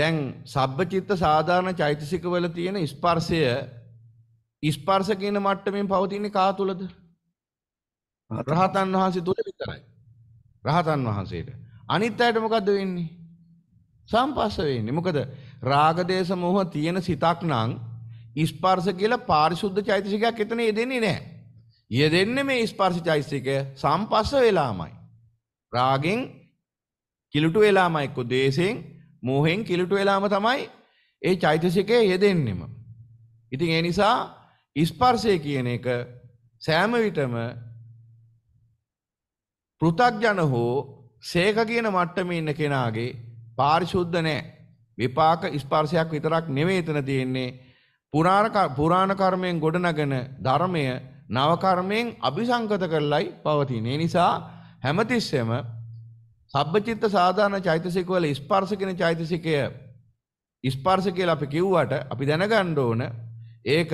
දැන් සබ්බචිත්ත සාධාරණ චෛතසිකවල තියෙන ස්පර්ශය ස්පර්ශ කියන මට්ටමින් පවතින්නේ කා තුලද? රහතන් වහන්සේ තුල විතරයි. රහතන් වහන්සේට. අනිත් අයට මොකද්ද වෙන්නේ? සම්පස්ස වෙන්නේ. මොකද රාග දේශ මොහ තියෙන සිතක් නම් ස්පර්ශ කියලා පාරිශුද්ධ චෛතසිකයක් එතන යෙදෙන්නේ නැහැ. යෙදෙන්නේ මේ ස්පර්ශ චෛතසිකය සම්පස්ස වෙලාමයි. රාගෙන් කිලුට වෙලාම එක්ක දේශයෙන් මෝහෙන් කිලුට වෙලාම තමයි ඒ චෛතසිකය යෙදෙන්නෙම. ඉතින් ඒ නිසා ස්පර්ශය කියන එක සෑම විටම පෘථග්ජන හෝ සේක කියන මට්ටමේ ඉන්න කෙනාගේ පාරිශුද්ධ නැහැ. විපාක ස්පර්ශයක් විතරක් නෙවෙයි එතන තියෙන්නේ. පුරාණ පුරාණ කර්මයෙන් ගොඩනගෙන ධර්මය නවකර්මයෙන් අභිසංකත කරලයි පවතින. ඒ නිසා හැමතිස්සෙම සබ්බචිත්ත සාධාරණ චෛතසිකවල ස්පර්ශ කියන චෛතසිකය ස්පර්ශ කියලා අපි කිව්වට අපි දැනගන්න ඕන ඒක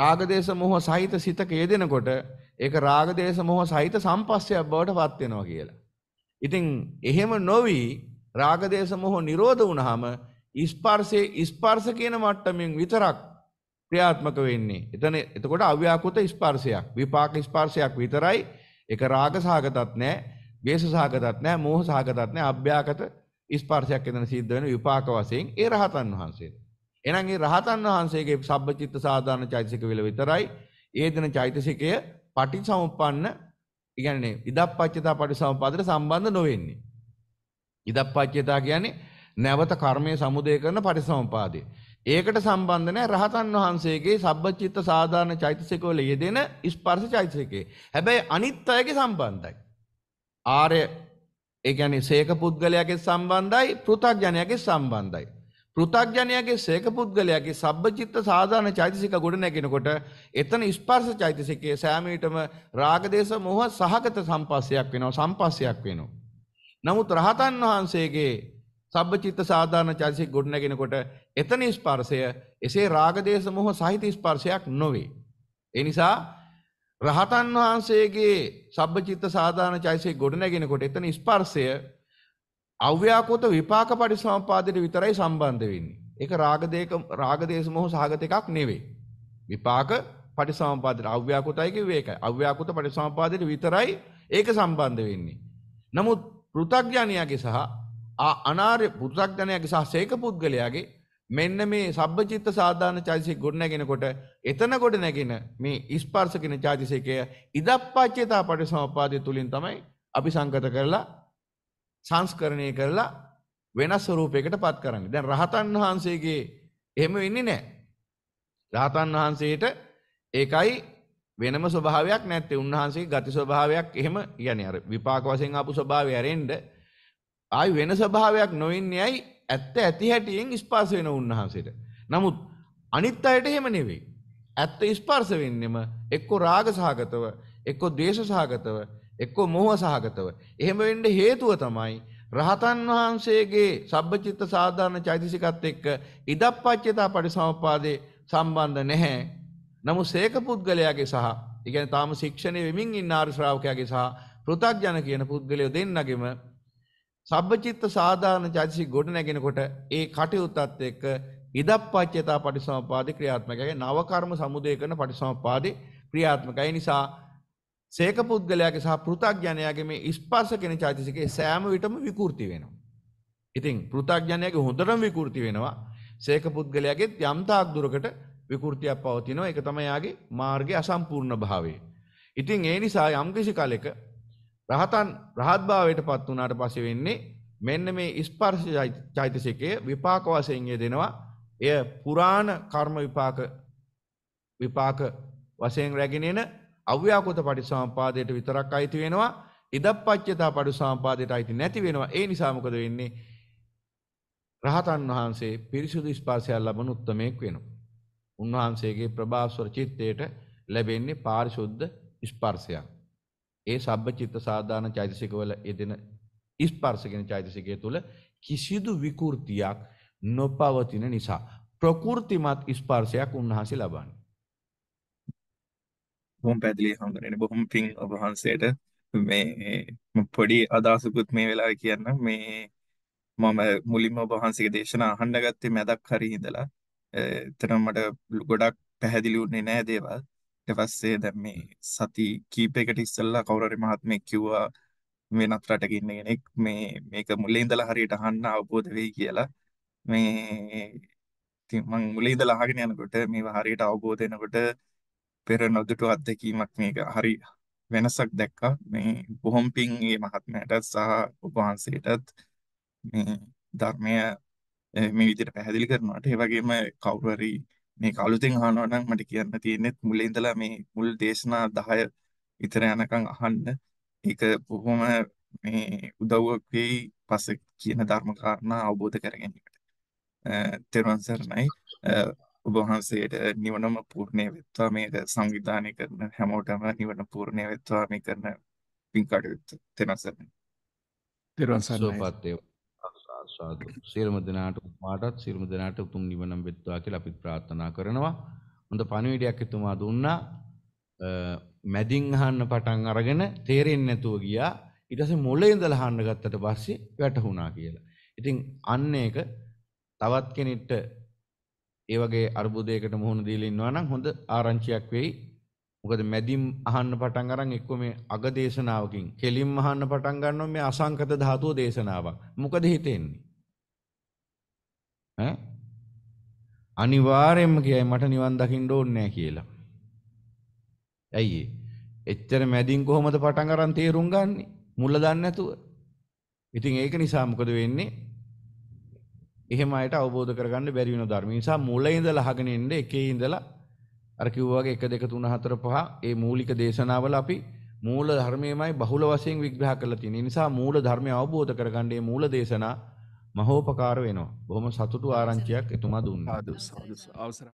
රාගදේශ මොහ සහිත සිතක යෙදෙනකොට ඒක රාගදේශ මොහ සහිත සම්පස්සයක් බවට පත් වෙනවා කියලා. ඉතින් එහෙම නොවි රාගදේශ මොහ නිරෝධ වුණාම ස්පර්ශයේ ස්පර්ශ කියන මට්ටමින් විතරක් ක්‍රියාත්මක වෙන්නේ. එතන එතකොට අව්‍යාකෘත ස්පර්ශයක්. විපාක ස්පර්ශයක් විතරයි. ඒක රාග සහගතත් නැහැ, ද්වේෂ සහගතත් නැහැ, මෝහ සහගතත් නැහැ. අභ්‍යාකත ස්පර්ශයක් එතන සිද්ධ වෙන විපාක වශයෙන් ඒ රහතන් වහන්සේට. එහෙනම් ඒ රහතන් වහන්සේගේ සබ්බචිත්ත සාධාරණ චෛතසික විල විතරයි ඒදෙන චෛතසිකය පටිසමුප්පන්න කියන්නේ ඉදප්පච්චතා පටිසමුපාදයට සම්බන්ධ නොවෙන්නේ. ඉදප්පච්චතා කියන්නේ නැවත කර්මය සමුදය කරන පටිසමුපාදය. ඒකට සම්බන්ධ නැහැ රහතන් වහන්සේගේ සබ්බචිත්ත සාධාරණ චෛතසික වල යෙදෙන ස්පර්ශ චෛතසිකේ. හැබැයි අනිත් අයගේ සම්බන්ධයි. ආර්ය ඒ කියන්නේ සේක පුද්ගලයාගේ සම්බන්ධයි පෘථග්ජනයාගේ සම්බන්ධයි. පෘථග්ජනයාගේ සේක පුද්ගලයාගේ සබ්බචිත්ත සාධාරණ චෛතසික ගොඩ නැගෙනකොට එතන ස්පර්ශ චෛතසිකයේ සෑමීටම රාගදේශ මොහ සහගත සම්පස්සයක් වෙනවා සම්පස්සයක් වෙනවා. නමුත් රහතන් වහන්සේගේ සබ්චිත්ත සාධාරණ චරිසික් ගොඩනැගෙනකොට එතන ස්පර්සය එසේ රාගදේශ මොහ සහිත ස්පර්සයක් නොවේ. එනිසා රහතන් වහන්සේගේ සබ්චිත්ත සාධාරණ චෛසය ගොඩනැගෙනකොට එතන ස්පර්සය අව්‍යාකෝත විපාක පටි සමපාදයට විතරයි සම්බන්ධ වෙන්නේ. එක රාගදේක රාගදේශ මොහ සහගත එකක් නෙවේ. විපාක පටි සමපාදයට අව්‍යාකෘතයික වේකයි අව්‍යාකෘත පටි සමපාදයට විතරයි ඒක සම්බන්ධ වෙන්නේ. නමුත් පෘථග්ඥානයාගේ සහ අනාර්ය පුරුසක්ජනයගේ සහ සේක පුද්ගලයාගේ මෙන්න මේ සබ්බචිත්ත සාධාන චෛතසික ගොඩනැගෙනකොට එතන ගොඩ නැගෙන මේ ස්පර්ශ කියන චෛතසිකය ඉදප්පච්චේතා පටිසමුප්පාදය තුලින් තමයි අපි සංගත කරලා සංස්කරණය කරලා වෙනස් ස්වරූපයකට පත් කරන්නේ. දැන් රහතන් වහන්සේගේ එහෙම වෙන්නේ නැහැ. රහතන් වහන්සේට ඒකයි වෙනම ස්වභාවයක් නැත්තේ. උන්වහන්සේගේ ගති ස්වභාවයක් එහෙම කියන්නේ අර විපාක වශයෙන් ආපු ස්වභාවය ඇරෙන්නේ ආයි වෙන ස්වභාවයක් නොවෙන්නේයි ඇත්ත ඇති හැටියෙන් ස්පර්ශ වෙන උන්වහන්සේට. නමුත් අනිත් අයට එහෙම නෙවෙයි. ඇත්ත ස්පර්ශ වෙන්නෙම එක්ක රාග සහගතව, එක්ක ද්වේෂ සහගතව, එක්ක මෝහ සහගතව. එහෙම වෙන්න හේතුව තමයි රහතන් වහන්සේගේ සබ්බචිත්ත සාධාරණ චෛතසිකත් එක්ක ඉදප්පච්චතා පරිසමපාදේ සම්බන්ධ නැහැ. නමුත් සේක පුද්ගලයාගේ සහ, ඒ කියන්නේ තාම ශික්ෂණය වෙමින් ඉන්න ආර්ය ශ්‍රාවකයාගේ සහ පෘථග්ජන කියන පුද්ගලයෝ දෙන්නගෙම සබ්බචිත්ත සාධාරණ චෛතසික ගොඩ නැගෙනකොට ඒ කටයුත්තත් එක්ක ඉදප්පච්චේතා පටිසමපාදේ ක්‍රියාත්මකයි නව කර්ම සමුදය කරන පටිසමපාදේ ක්‍රියාත්මකයි නිසා සේක පුද්ගලයාගේ සහ පෘථග්ජනයාගේ මේ ස්පර්ශ කෙන චෛතසිකේ සෑම විටම විකෘති වෙනවා. ඉතින් පෘථග්ජනයාගේ හොඳටම විකෘති වෙනවා. සේක පුද්ගලයාගේ යම් තාක් දුරකට විකෘතියක් පවතිනවා. ඒක තමයි යාගේ මාර්ගයේ අසම්පූර්ණ භාවය. ඉතින් ඒ නිසා යම්කිසි කලෙක රහතන් රහත්භාවයට පත් වනාට පසි වෙන්නේ මෙන්න මේ ඉස්පර්ශ චෛතසිකය විපාක වසයෙන්ය දෙනවා එය පුරාණ කර්ම විපාක විපාක වසයෙන් රැගෙනෙන අව්‍යාකොත පටි සම්පාදයට විතරක් අයිති වෙනවා ඉදපච්චතා පඩු සම්පාදයට අයිති නැති වෙනවා ඒ නිසාමකද වෙන්නේ රහතන් වහන්සේ පිරිසුදු ස්පාර්ශයක් ලබන උත්තමයෙක් වෙනවා. උන්වහන්සේගේ ප්‍රභාස්වර චිත්තයට ලැබෙන්නේ පාරිශුද්ධ ස්පර්ශයක්. ඒ සබ්බචිත්ත සාධාන චෛතසිකවල යෙදෙන ස්පර්ශ කියන චෛතසිකය තුල කිසිදු විකෘතියක් නොපවතින නිසා ප්‍රකෘතිමත් ස්පර්ශයක් උන්වහන්සේ ලබන්නේ. බොහොම පැහැදිලි හඳුනන බොහොම පිං ඔබ වහන්සේට මේ පොඩි අදහසකුත් මේ වෙලාවේ කියන්න මේ මම මුලින්ම ඔබ වහන්සේගේ දේශනා අහන්න ගත්තේ මැදක් හරි ඉඳලා එතන මට ගොඩක් පැහැදිලි වුණේ නෑ දේවල්. ඊට පස්සේ දැන් මේ සති කීපයකට ඉස්සෙල්ලා කවුරු හරි මහත්මයෙක් කිව්වා වෙනත් රටක ඉන්න කෙනෙක් මේ මේක මුලින් ඉඳලා හරියට අහන්න අවබෝධ වෙයි කියලා මේ ඉතින් මම මුලින් ඉඳලා අහගෙන යනකොට මේව හරියට අවබෝධ වෙනකොට පෙර නොදුටු අත්දැකීමක් මේක හරි වෙනසක් දැක්කා මේ බොහොම පිං මේ මහත්මයාටත් සහ ඔබ වහන්සේටත් මේ ධර්මය මේ විදිහට පැහැදිලි කරනවාට ඒ වගේම කවුරු හරි මේ කලුතින් අහනවා නම් මට කියන්න තියෙන්නේ මුලින් ඉඳලා මේ මුල් දේශනා 10 විතර යනකම් අහන්න. ඒක බොහොම මේ උදව්වක් වෙයි පස්සේ කියන ධර්ම කාරණා අවබෝධ කරගැනීමට. තෙරුවන් සරණයි. ඔබ වහන්සේට නිවනම පූර්ණේ වෙත්වා මේක සංවිධානය කරන හැමෝටම නිවන පූර්ණේ වෙත්වා මේ කරන පින් කටයුතු. තෙරුවන් සරණයි. තෙරුවන් සරණයි. ආස්වාද සියලුම දෙනාට උතුමාටත් සියලුම දෙනාට උතුම් නිවනම වෙත්වා කියලා අපි ප්‍රාර්ථනා කරනවා. හොඳ පණිවිඩයක් එතුමා දුන්නා. මැදින් අහන්න පටන් අරගෙන තේරෙන්නේ නැතුව ගියා. ඊට පස්සේ මොළේ ඉඳලා අහන්න ගත්තට පස්සේ වැටහුණා කියලා. ඉතින් අන්න ඒක තවත් කෙනෙක්ට ඒ වගේ අර්බුදයකට මුහුණ දීලා ඉන්නවා නම් හොඳ ආරංචියක් වෙයි මොකද මැදින් අහන්න පටන් අරන් එක්ක මේ අග දේශනාවකින් කෙලින්ම අහන්න පටන් ගන්නවා මේ අසංකත ධාතුව දේශනාවක්. මොකද හිතෙන්නේ? ඈ අනිවාර්යයෙන්ම කියයි මට නිවන් දකින්න ඕනේ නැහැ කියලා. ඇයි එච්චර මැදින් කොහොමද පටන් අරන් තේරුම් ගන්නෙ? මුල දන්නේ නැතුව. ඉතින් ඒක නිසා මොකද වෙන්නේ? එහෙම අයට අවබෝධ කරගන්න බැරි වෙන ධර්ම. නිසා මුල ඉඳලා අහගෙන ඉන්න එකේ ඉඳලා අර කිව්වා වගේ 1 2 3 4 5 ඒ මූලික දේශනාවල අපි මූල ධර්මයමයි බහුල වශයෙන් විග්‍රහ කරලා තියෙන නිසා මූල ධර්මය අවබෝධ කරගන්න මේ මූල දේශනා මහෝපකාර වෙනවා. බොහොම සතුටු ආරංචියක් එතුමා දුන්නා. අවසර